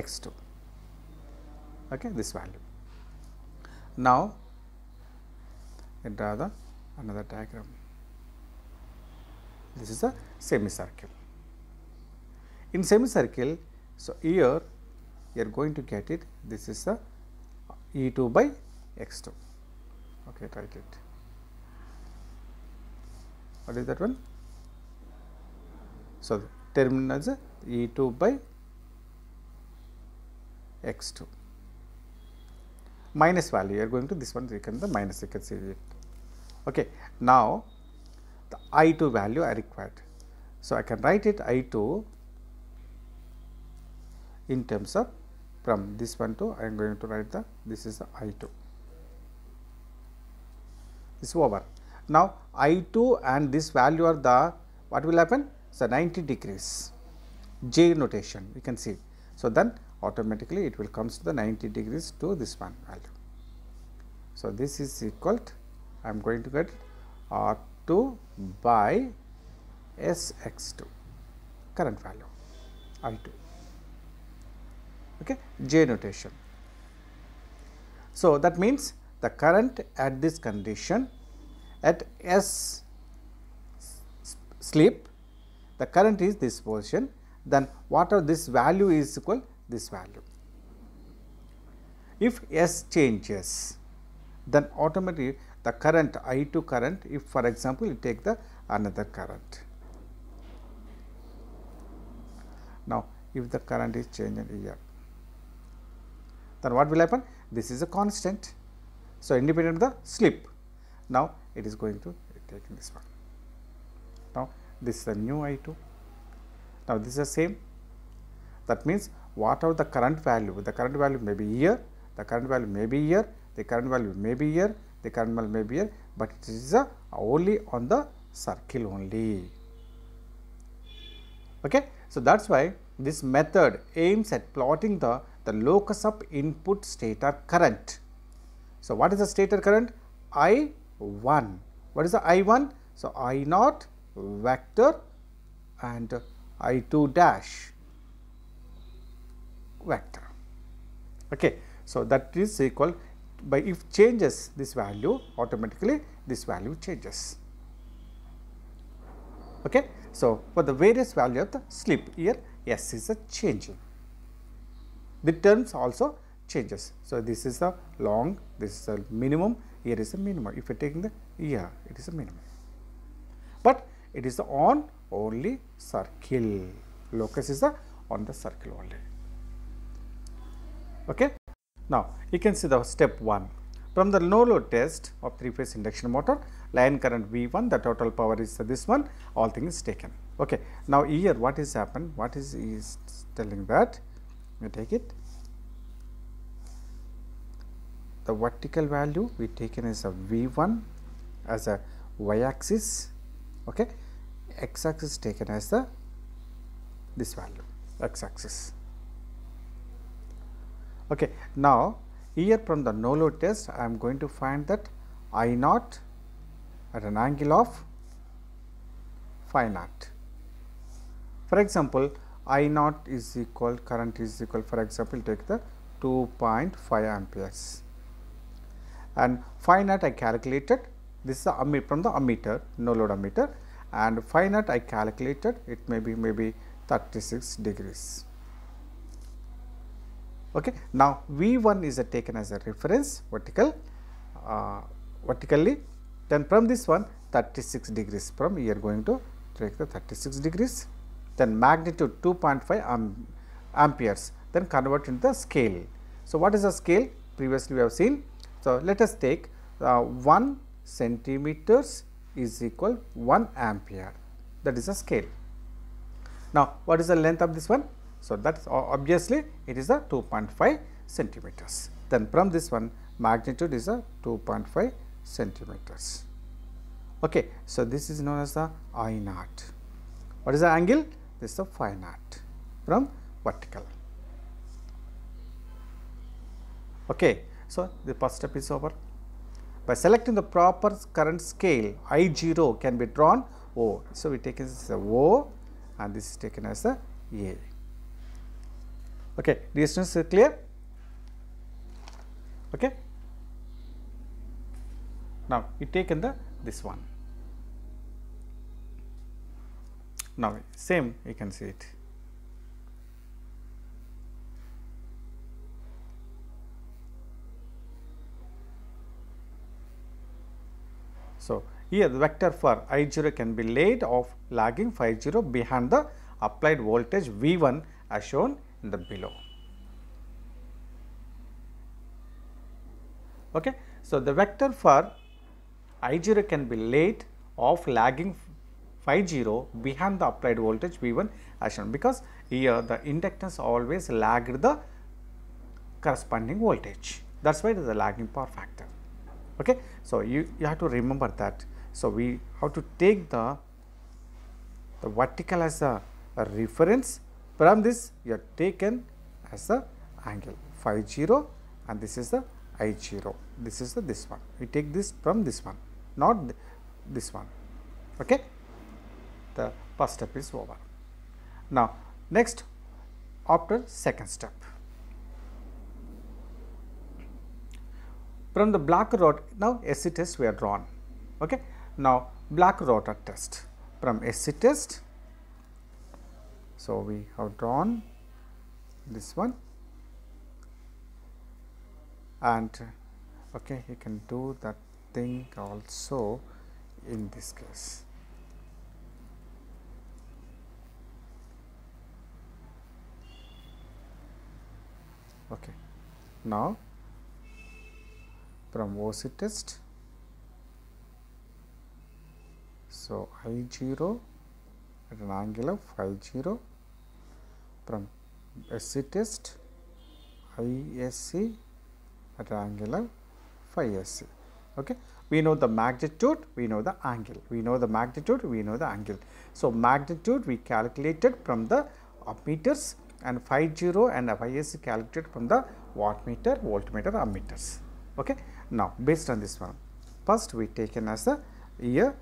x 2, okay, this value. Now, and draw the another diagram. This is a semicircle. In semicircle, so here you are going to get it, this is a 2 by X2, okay, write it. What is that one? So, the terminal is E2 by x2 minus value you are going to this one you can the minus you can see it Okay. Now, the I 2 value I required. So, I can write it I 2 in terms of from this one to I am going to write the this is the I 2 is over. Now, I 2 and this value are the what will happen? So, 90 degrees J notation we can see. So, then automatically it will comes to the 90 degrees to this one value. So, this is equal to I am going to get R 2 by S x 2 current value I 2 okay, J notation. So, that means the current at this condition at S slip the current is this position then whatever this value is equal this value. If S changes then automatically the current I 2 current if for example, you take the another current. Now, if the current is changing here, then what will happen? This is a constant. So, independent of the slip. Now, it is going to take this one. Now, this is the new I 2. Now, this is the same. That means, what are the current value? The current value may be here, the current value may be here, the current value may be here, the kernel may be here, but it is a uh, only on the circle only. Okay. So, that is why this method aims at plotting the, the locus of input stator current. So, what is the stator current? I 1. What is the I 1? So, I naught vector and I 2 dash vector. Okay. So, that is equal by if changes this value automatically this value changes. Okay. So, for the various value of the slip here S is a changing. The terms also changes. So, this is the long, this is a minimum, here is a minimum. If you are taking the year, it is a minimum. But it is on only circle. Locus is a on the circle only. Okay. Now, you can see the step 1. From the no load test of three phase induction motor, line current V1, the total power is this one, all things taken. Okay. Now, here what is happened? What is is telling that? We take it. The vertical value we taken as a V1 as a y axis, okay. x axis taken as the this value, x axis. Okay. Now, here from the no load test, I am going to find that I naught at an angle of phi naught. For example, I naught is equal current is equal for example take the 2.5 amperes and phi naught I calculated this is from the ammeter no load ammeter and phi naught I calculated it may be maybe 36 degrees. Okay. Now, V1 is taken as a reference vertical uh, vertically then from this one 36 degrees from we are going to take the 36 degrees then magnitude 2.5 amperes then convert into the scale. So, what is the scale previously we have seen. So, let us take uh, 1 centimeters is equal 1 ampere that is the scale. Now, what is the length of this one? So, that is obviously it is a 2.5 centimeters. Then from this one magnitude is a 2.5 centimeters. Okay. So, this is known as the I naught. What is the angle? This is the phi naught from vertical. Okay. So, the first step is over. By selecting the proper current scale, I0 can be drawn O. So, we take as O and this is taken as the A. Okay, resistance is clear? Okay. Now, you in the this one. Now, same you can see it. So, here the vector for I 0 can be laid of lagging phi 0 behind the applied voltage V 1 as shown the below. Okay. So, the vector for I 0 can be late of lagging phi 0 behind the applied voltage V 1 as shown because here the inductance always lagged the corresponding voltage that is why it is a lagging power factor. Okay. So, you, you have to remember that. So, we have to take the, the vertical as a, a reference from this you are taken as the angle phi 0 and this is the I 0. This is the this one. We take this from this one, not th this one. Okay. The first step is over. Now, next after second step. From the black rod, now SC test we are drawn. Okay. Now, black rotor test. From SC test, so, we have drawn this one and okay, you can do that thing also in this case. Okay. Now, from OC test, so I 0 at an angle of phi 0 from SC test ISC at an angle of phi SC. Okay. We know the magnitude, we know the angle, we know the magnitude, we know the angle. So, magnitude we calculated from the ammeters and phi 0 and phi SC calculated from the wattmeter, voltmeter, ammeters. Okay. Now, based on this one, first we taken as the year,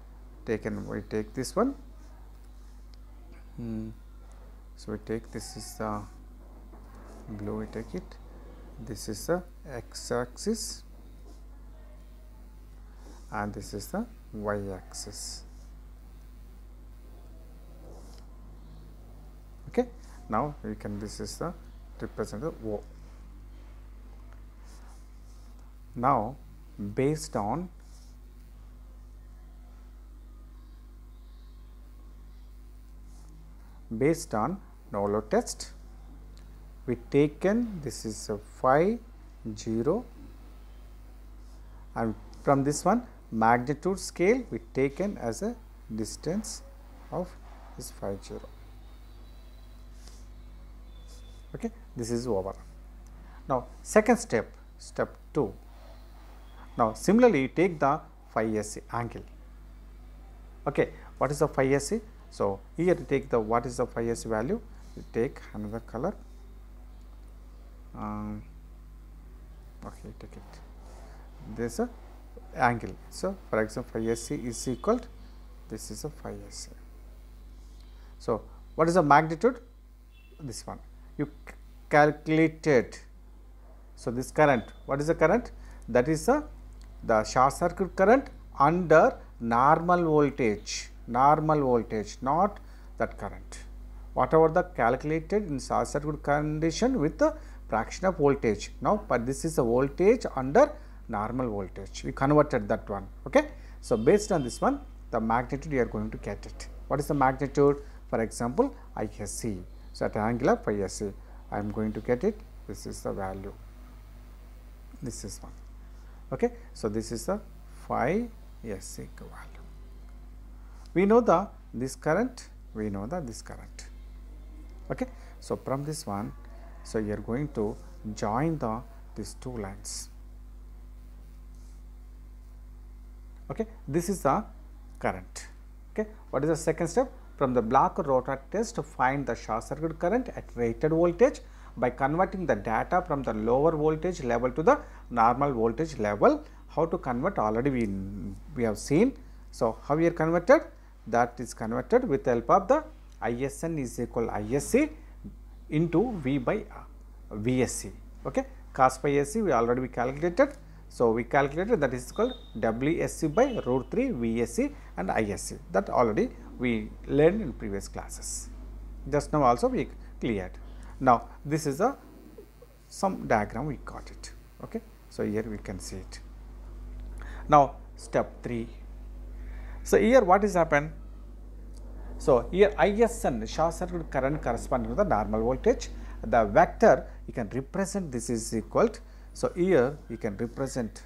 taken we take this one Hmm. so we take this is the below we take it this is the x axis and this is the y axis okay now we can this is the represent the o now based on based on Nolo test. We taken this is a 5 0 and from this one magnitude scale we taken as a distance of is 5 0. Okay, this is over. Now, second step, step 2. Now, similarly, take the phi SE angle. Okay, what is the phi SE? So, here take the what is the phi s value You take another color um, okay take it there is a angle. So, for example, phi s c is equal to this is a phi s. So, what is the magnitude? This one you calculated. So, this current what is the current? That is a the short circuit current under normal voltage normal voltage not that current. Whatever the calculated in short circuit condition with the fraction of voltage. Now, but this is a voltage under normal voltage we converted that one. Okay. So, based on this one the magnitude you are going to get it. What is the magnitude for example see So, at angular of ISC I am going to get it this is the value this is one. Okay. So, this is the phi SC value. We know the this current, we know the this current. Okay. So, from this one, so you are going to join the these two lines. Okay. This is the current. Okay. What is the second step? From the block rotor test, find the short circuit current at rated voltage by converting the data from the lower voltage level to the normal voltage level. How to convert already we, we have seen. So, how we are converted? that is converted with the help of the ISN is equal ISC into V by uh, VSC. Okay. Cos by SC we already we calculated. So, we calculated that is called WSC by root 3 VSC and ISC that already we learned in previous classes. Just now also we cleared. Now, this is a some diagram we got it. Okay. So, here we can see it. Now, step 3 so, here what is happened? So, here ISN short circuit current corresponding to the normal voltage. The vector you can represent this is equal. so, here you can represent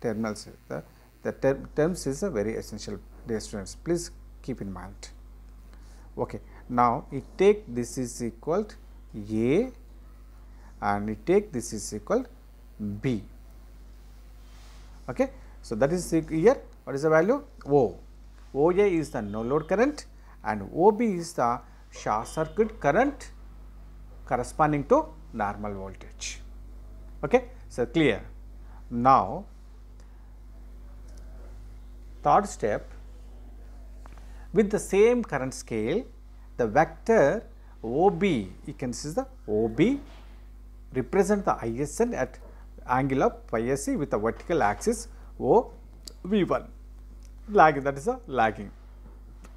terminals the, the terms is a very essential dear students please keep in mind. Okay. Now, we take this is equal to A and we take this is equal to B. Okay. So, that is here what is the value? O. OA is the no load current and OB is the short circuit current corresponding to normal voltage. Okay? So, clear. Now, third step with the same current scale the vector OB you can see the OB represent the ISN at angle of YSC with the vertical axis O v1 lagging that is a lagging.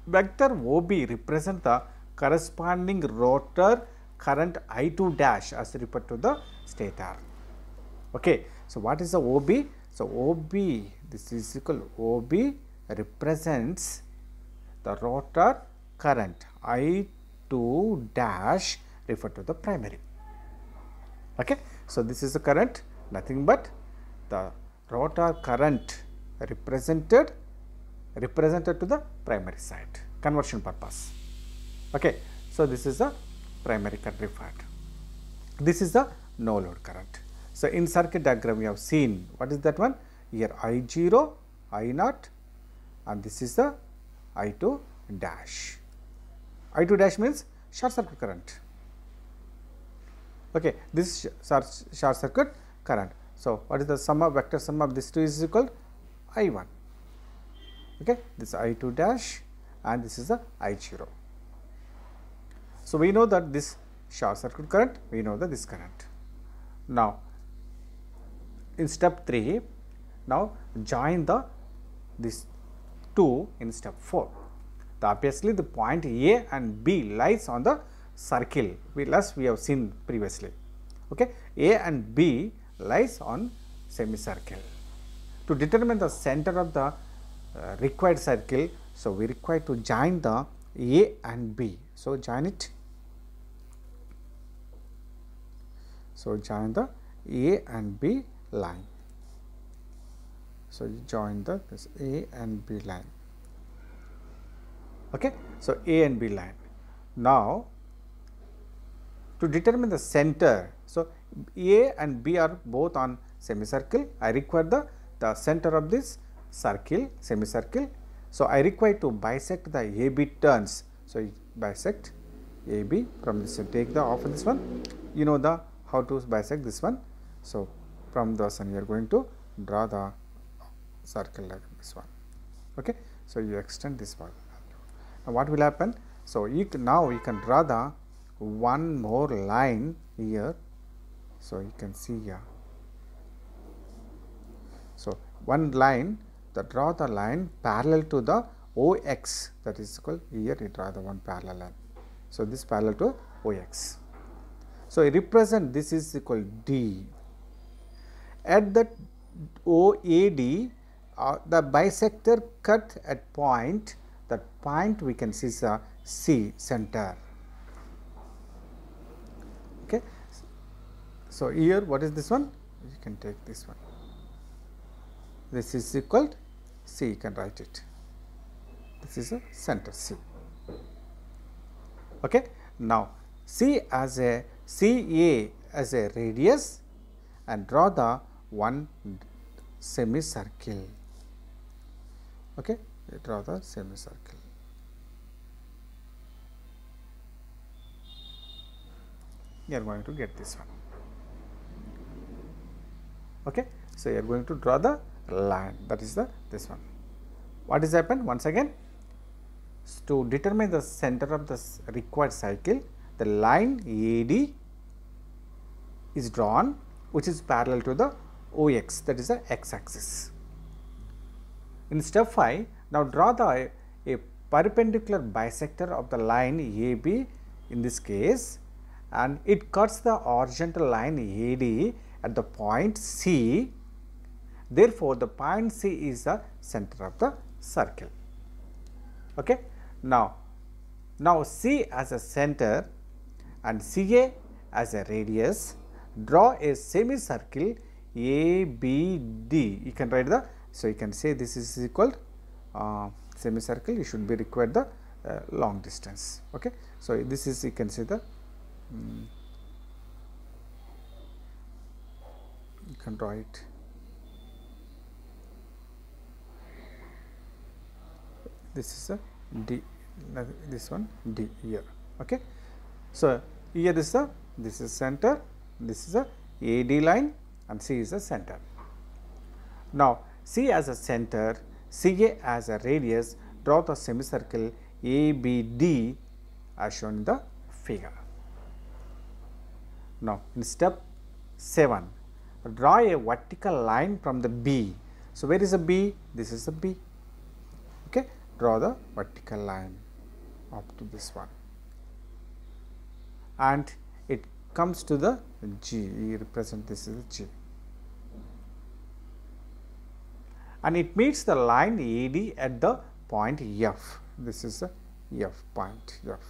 Vector OB represent the corresponding rotor current I2 dash as referred to the stator. Okay. So, what is the OB? So, OB this is equal OB represents the rotor current I2 dash referred to the primary. Okay. So, this is the current nothing but the rotor current represented represented to the primary side conversion purpose. Okay. So, this is the primary country part. This is the no load current. So, in circuit diagram we have seen what is that one here I 0, I naught and this is the I 2 dash. I 2 dash means short circuit current. Okay. This is short circuit current. So, what is the sum of vector sum of these two is equal I 1 okay this I 2 dash and this is the I 0. So, we know that this short circuit current we know that this current. Now, in step 3 now join the this 2 in step 4. The obviously, the point A and B lies on the circle we as we have seen previously. Okay. A and B lies on semicircle. To determine the center of the uh, required circle, so we require to join the A and B. So, join it. So, join the A and B line. So, join the this A and B line. Okay. So, A and B line. Now, to determine the center, so A and B are both on semicircle, I require the the center of this circle, semicircle. So, I require to bisect the AB turns. So, bisect AB from this, so take the off of this one, you know the how to bisect this one. So, from this one you are going to draw the circle like this one. Okay. So, you extend this one. Now, what will happen? So, you can, now you can draw the one more line here. So, you can see here one line the draw the line parallel to the OX that is equal here It draw the one parallel line. So, this parallel to OX. So, I represent this is equal D. At that OAD uh, the bisector cut at point that point we can see is a C center. Okay. So, here what is this one? You can take this one this is equal to C you can write it. This is a center C. Okay. Now, C as a C A as a radius and draw the one semicircle. Okay. Draw the semicircle. You are going to get this one. Okay. So, you are going to draw the land that is the this one. What is happened once again to determine the center of the required cycle the line AD is drawn which is parallel to the OX that is the x axis. In step 5 now draw the a perpendicular bisector of the line AB in this case and it cuts the horizontal line AD at the point C Therefore, the point C is the center of the circle. Okay? Now, now C as a center and CA as a radius, draw a semicircle ABD. You can write the, so you can say this is equal uh, semicircle, you should be required the uh, long distance. Okay? So, this is you can say the um, you can draw it this is a D this one D here okay. So, is the this is center this is a AD line and C is the center. Now, C as a center CA as a radius draw the semicircle ABD as shown in the figure. Now, in step 7 draw a vertical line from the B. So, where is the B? This is the B draw the vertical line up to this one and it comes to the G, we represent this is G. And it meets the line AD at the point F, this is the point F.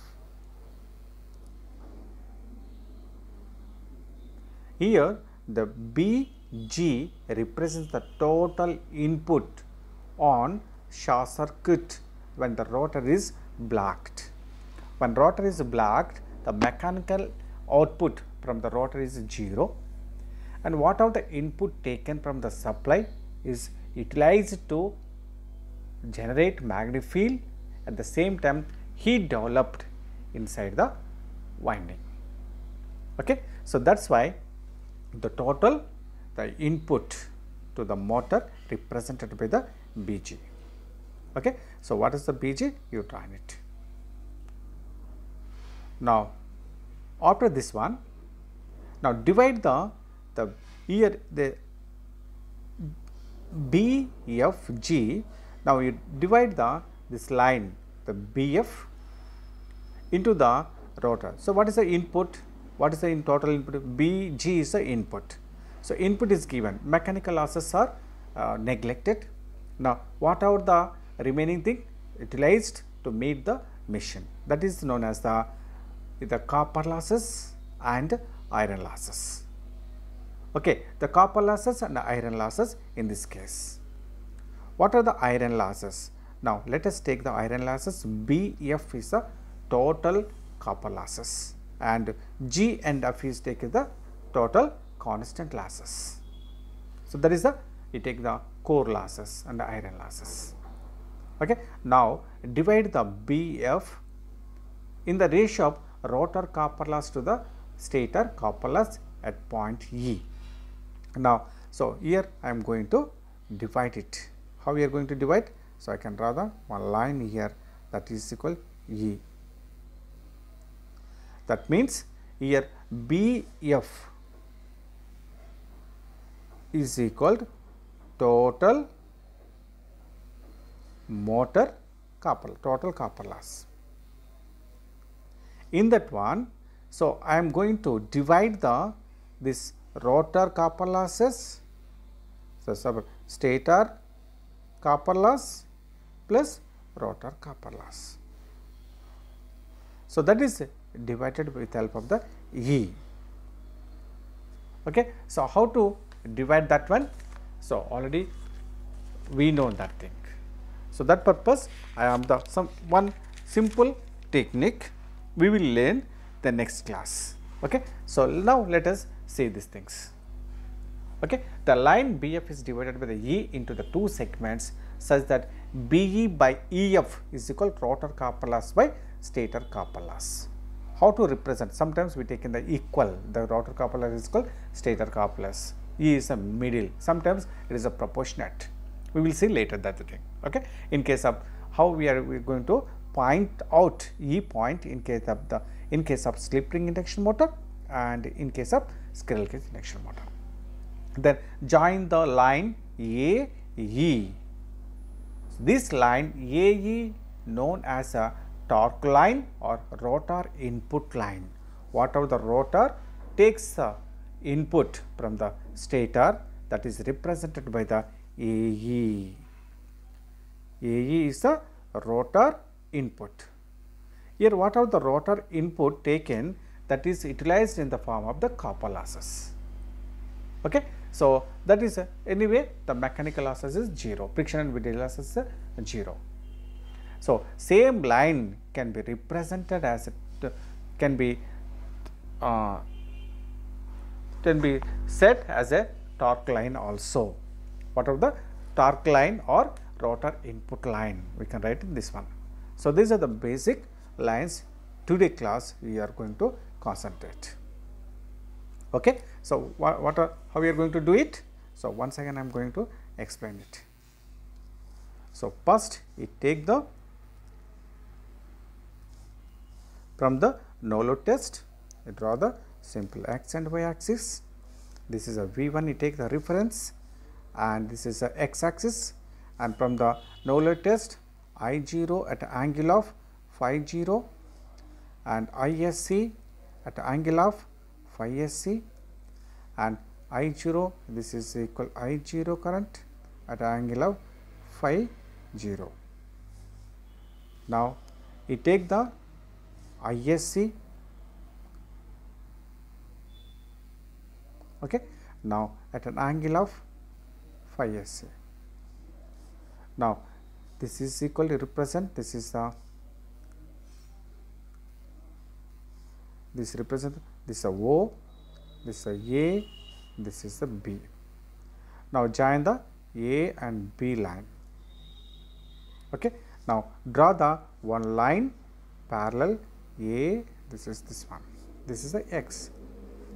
Here the BG represents the total input on short circuit when the rotor is blocked. When rotor is blocked, the mechanical output from the rotor is 0 and what of the input taken from the supply is utilized to generate magnetic field at the same time heat developed inside the winding. Okay. So, that is why the total the input to the motor represented by the BG okay so what is the B G? you drawn it now after this one now divide the the here the B F G. Now you divide the this line the B F into the rotor. So what is the input? What is the in total input? B G is the input. So input is given. Mechanical losses are uh, neglected. Now what are the remaining thing utilized to meet the mission. That is known as the, the copper losses and iron losses. Okay, the copper losses and the iron losses in this case. What are the iron losses? Now, let us take the iron losses. BF is the total copper losses and G and F is taken the total constant losses. So, that is the you take the core losses and the iron losses. Okay. Now, divide the BF in the ratio of rotor copper loss to the stator copper loss at point E. Now, so here I am going to divide it. How we are going to divide? So, I can draw the one line here that is equal E. That means, here BF is equal total motor copper total copper loss. In that one, so I am going to divide the this rotor copper losses, so sub stator copper loss plus rotor copper loss. So that is divided with help of the E. Okay. So how to divide that one? So already we know that thing. So, that purpose I am the some one simple technique we will learn the next class. Okay. So, now let us say these things. Okay. The line BF is divided by the E into the two segments such that BE by EF is equal to rotor copper loss by stator copper loss. How to represent? Sometimes we take in the equal, the rotor copper loss is equal stator copper loss. E is a middle, sometimes it is a proportionate. We will see later that the thing. Okay. In case of how we are we going to point out E point in case of the in case of slip ring induction motor and in case of squirrel cage induction motor. Then join the line A E. This line A E known as a torque line or rotor input line. Whatever the rotor takes the input from the stator that is represented by the AE. AE is the rotor input. Here what are the rotor input taken that is utilized in the form of the copper losses. Okay. So, that is anyway the mechanical losses is 0, friction and video losses is 0. So, same line can be represented as it can be uh, can be set as a torque line also what are the torque line or rotor input line we can write in this one. So, these are the basic lines today class we are going to concentrate. Okay. So, what, what are how we are going to do it? So, once again I am going to explain it. So, first we take the from the no load test we draw the simple x and y axis. This is a V1 You take the reference and this is the x axis and from the Knowler test I 0 at angle of phi 0 and ISC at angle of phi SC and I 0 this is equal I 0 current at angle of phi 0. Now, we take the ISC okay. Now, at an angle of phi SA. Now, this is equal to represent this is the this represent this is a O, this is a A, this is the B. Now join the A and B line. Okay. Now draw the one line parallel A. This is this one. This is the X.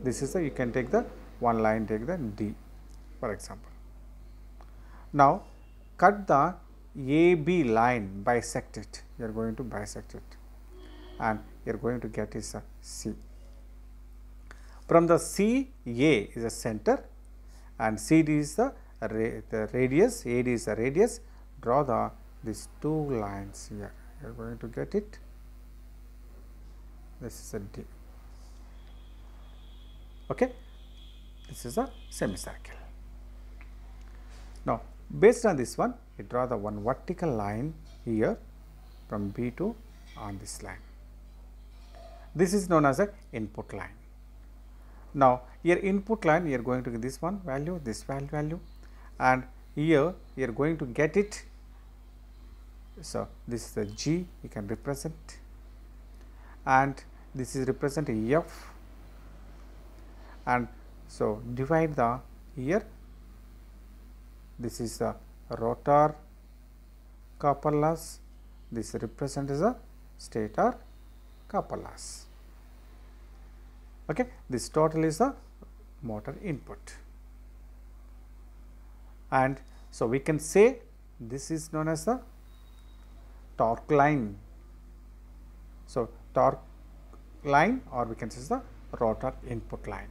This is the you can take the one line take the D, for example. Now, cut the AB line, bisect it. You are going to bisect it and you are going to get is a C. From the C, A is a center and CD is the, the radius, AD is the radius. Draw the these two lines here. You are going to get it. This is a D. Okay. This is a semicircle. Now, Based on this one, we draw the one vertical line here from B to on this line. This is known as the input line. Now, your input line you are going to get this one value, this value value and here you are going to get it. So, this is the G you can represent and this is represent F and so divide the here this is the rotor copper loss, this represents the stator copper loss. Okay. This total is the motor input. And so, we can say this is known as the torque line. So, torque line or we can say the rotor input line.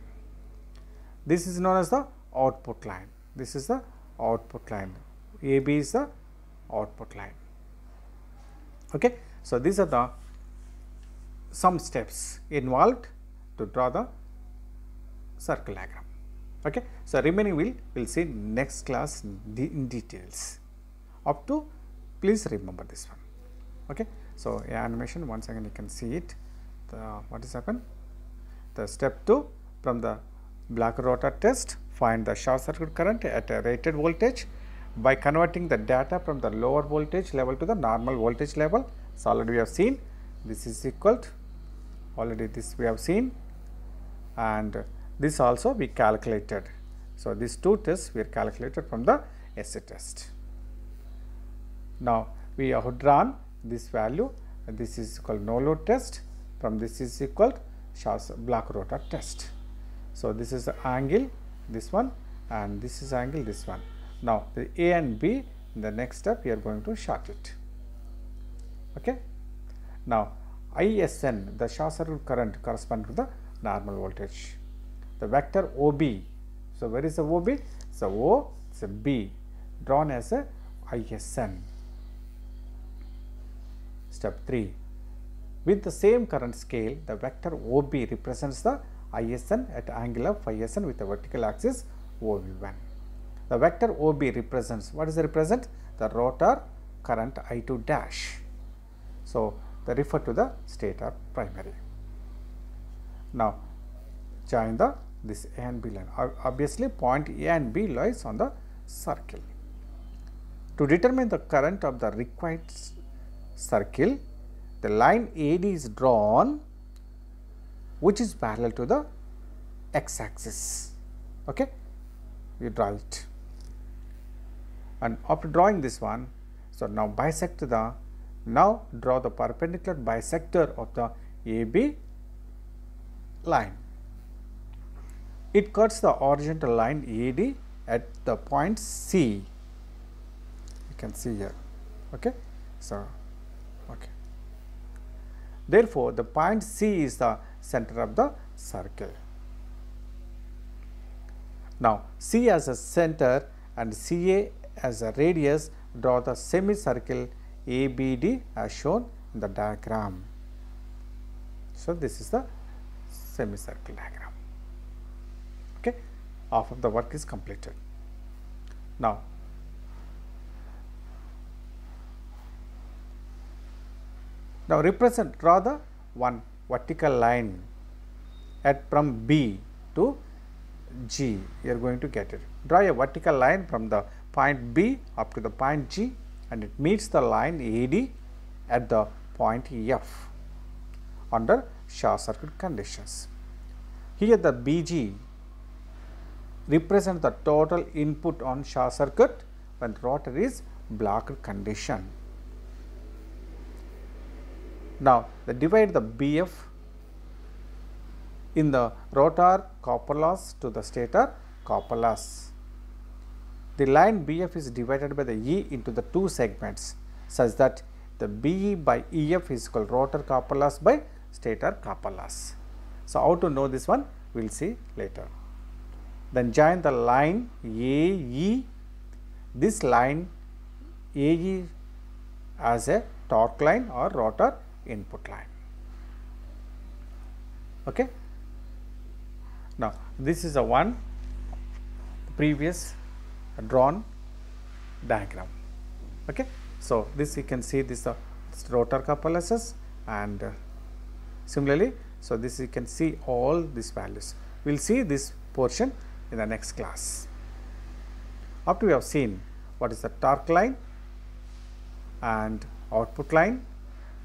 This is known as the output line. This is the output line AB is the output line. Okay. So, these are the some steps involved to draw the circle diagram. Okay. So, remaining will we will see next class in details up to please remember this one. Okay. So, animation once again you can see it the what is happened the step 2 from the black rotor test Find the short circuit current at a rated voltage by converting the data from the lower voltage level to the normal voltage level. So, already we have seen this is equal to already this we have seen and this also we calculated. So, these two tests we are calculated from the SA test. Now, we have drawn this value this is called no load test from this is equal to Shaw's black rotor test. So, this is the angle this one and this is angle this one. Now, the A and B in the next step we are going to short it. Okay. Now, ISN the Short's circuit current correspond to the normal voltage. The vector OB. So, where is the OB? So, O is a B drawn as a ISN. Step 3. With the same current scale, the vector OB represents the ISN at angle of ISN with the vertical axis OB1. The vector OB represents, what is it represent? The rotor current I2 dash. So, they refer to the stator primary. Now, join the this A and B line. Obviously, point A and B lies on the circle. To determine the current of the required circle, the line AD is drawn which is parallel to the x axis. Okay? You draw it. And after drawing this one, so now bisect the, now draw the perpendicular bisector of the AB line. It cuts the horizontal line AD at the point C. You can see here. Okay? So, okay. Therefore, the point C is the center of the circle. Now, C as a center and CA as a radius draw the semicircle ABD as shown in the diagram. So, this is the semicircle diagram. Okay. Half of the work is completed. Now, now represent draw the one vertical line at from B to G, you are going to get it. Draw a vertical line from the point B up to the point G and it meets the line AD at the point F under short circuit conditions. Here the BG represents the total input on short circuit when rotor is blocked condition. Now, they divide the BF in the rotor copper loss to the stator copper loss. The line BF is divided by the E into the two segments such that the BE by EF is equal rotor copper loss by stator copper loss. So, how to know this one we will see later. Then join the line AE, this line AE as a torque line or rotor input line. Okay. Now, this is a one previous drawn diagram. Okay. So, this you can see this, uh, is rotor couple and uh, similarly, so this you can see all these values. We will see this portion in the next class. After we have seen what is the torque line and output line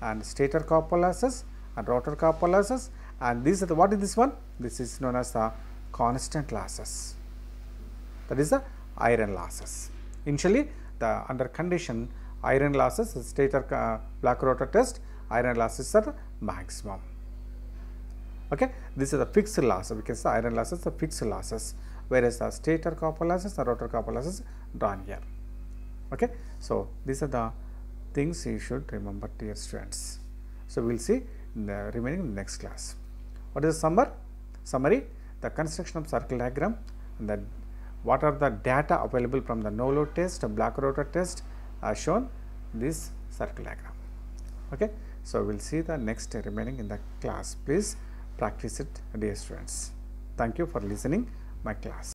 and stator copper losses and rotor copper losses and these are the, what is this one? This is known as the constant losses that is the iron losses. Initially the under condition iron losses stator uh, black rotor test iron losses are maximum. Okay. this is the fixed losses because the iron losses the fixed losses whereas the stator copper losses the rotor copper losses drawn here. Okay. So, these are the things you should remember to your students. So, we will see the remaining next class. What is the summer? Summary, the construction of circle diagram and the what are the data available from the no load test, black rotor test are shown this circle diagram. Okay. So, we will see the next remaining in the class. Please practice it dear students. Thank you for listening my class.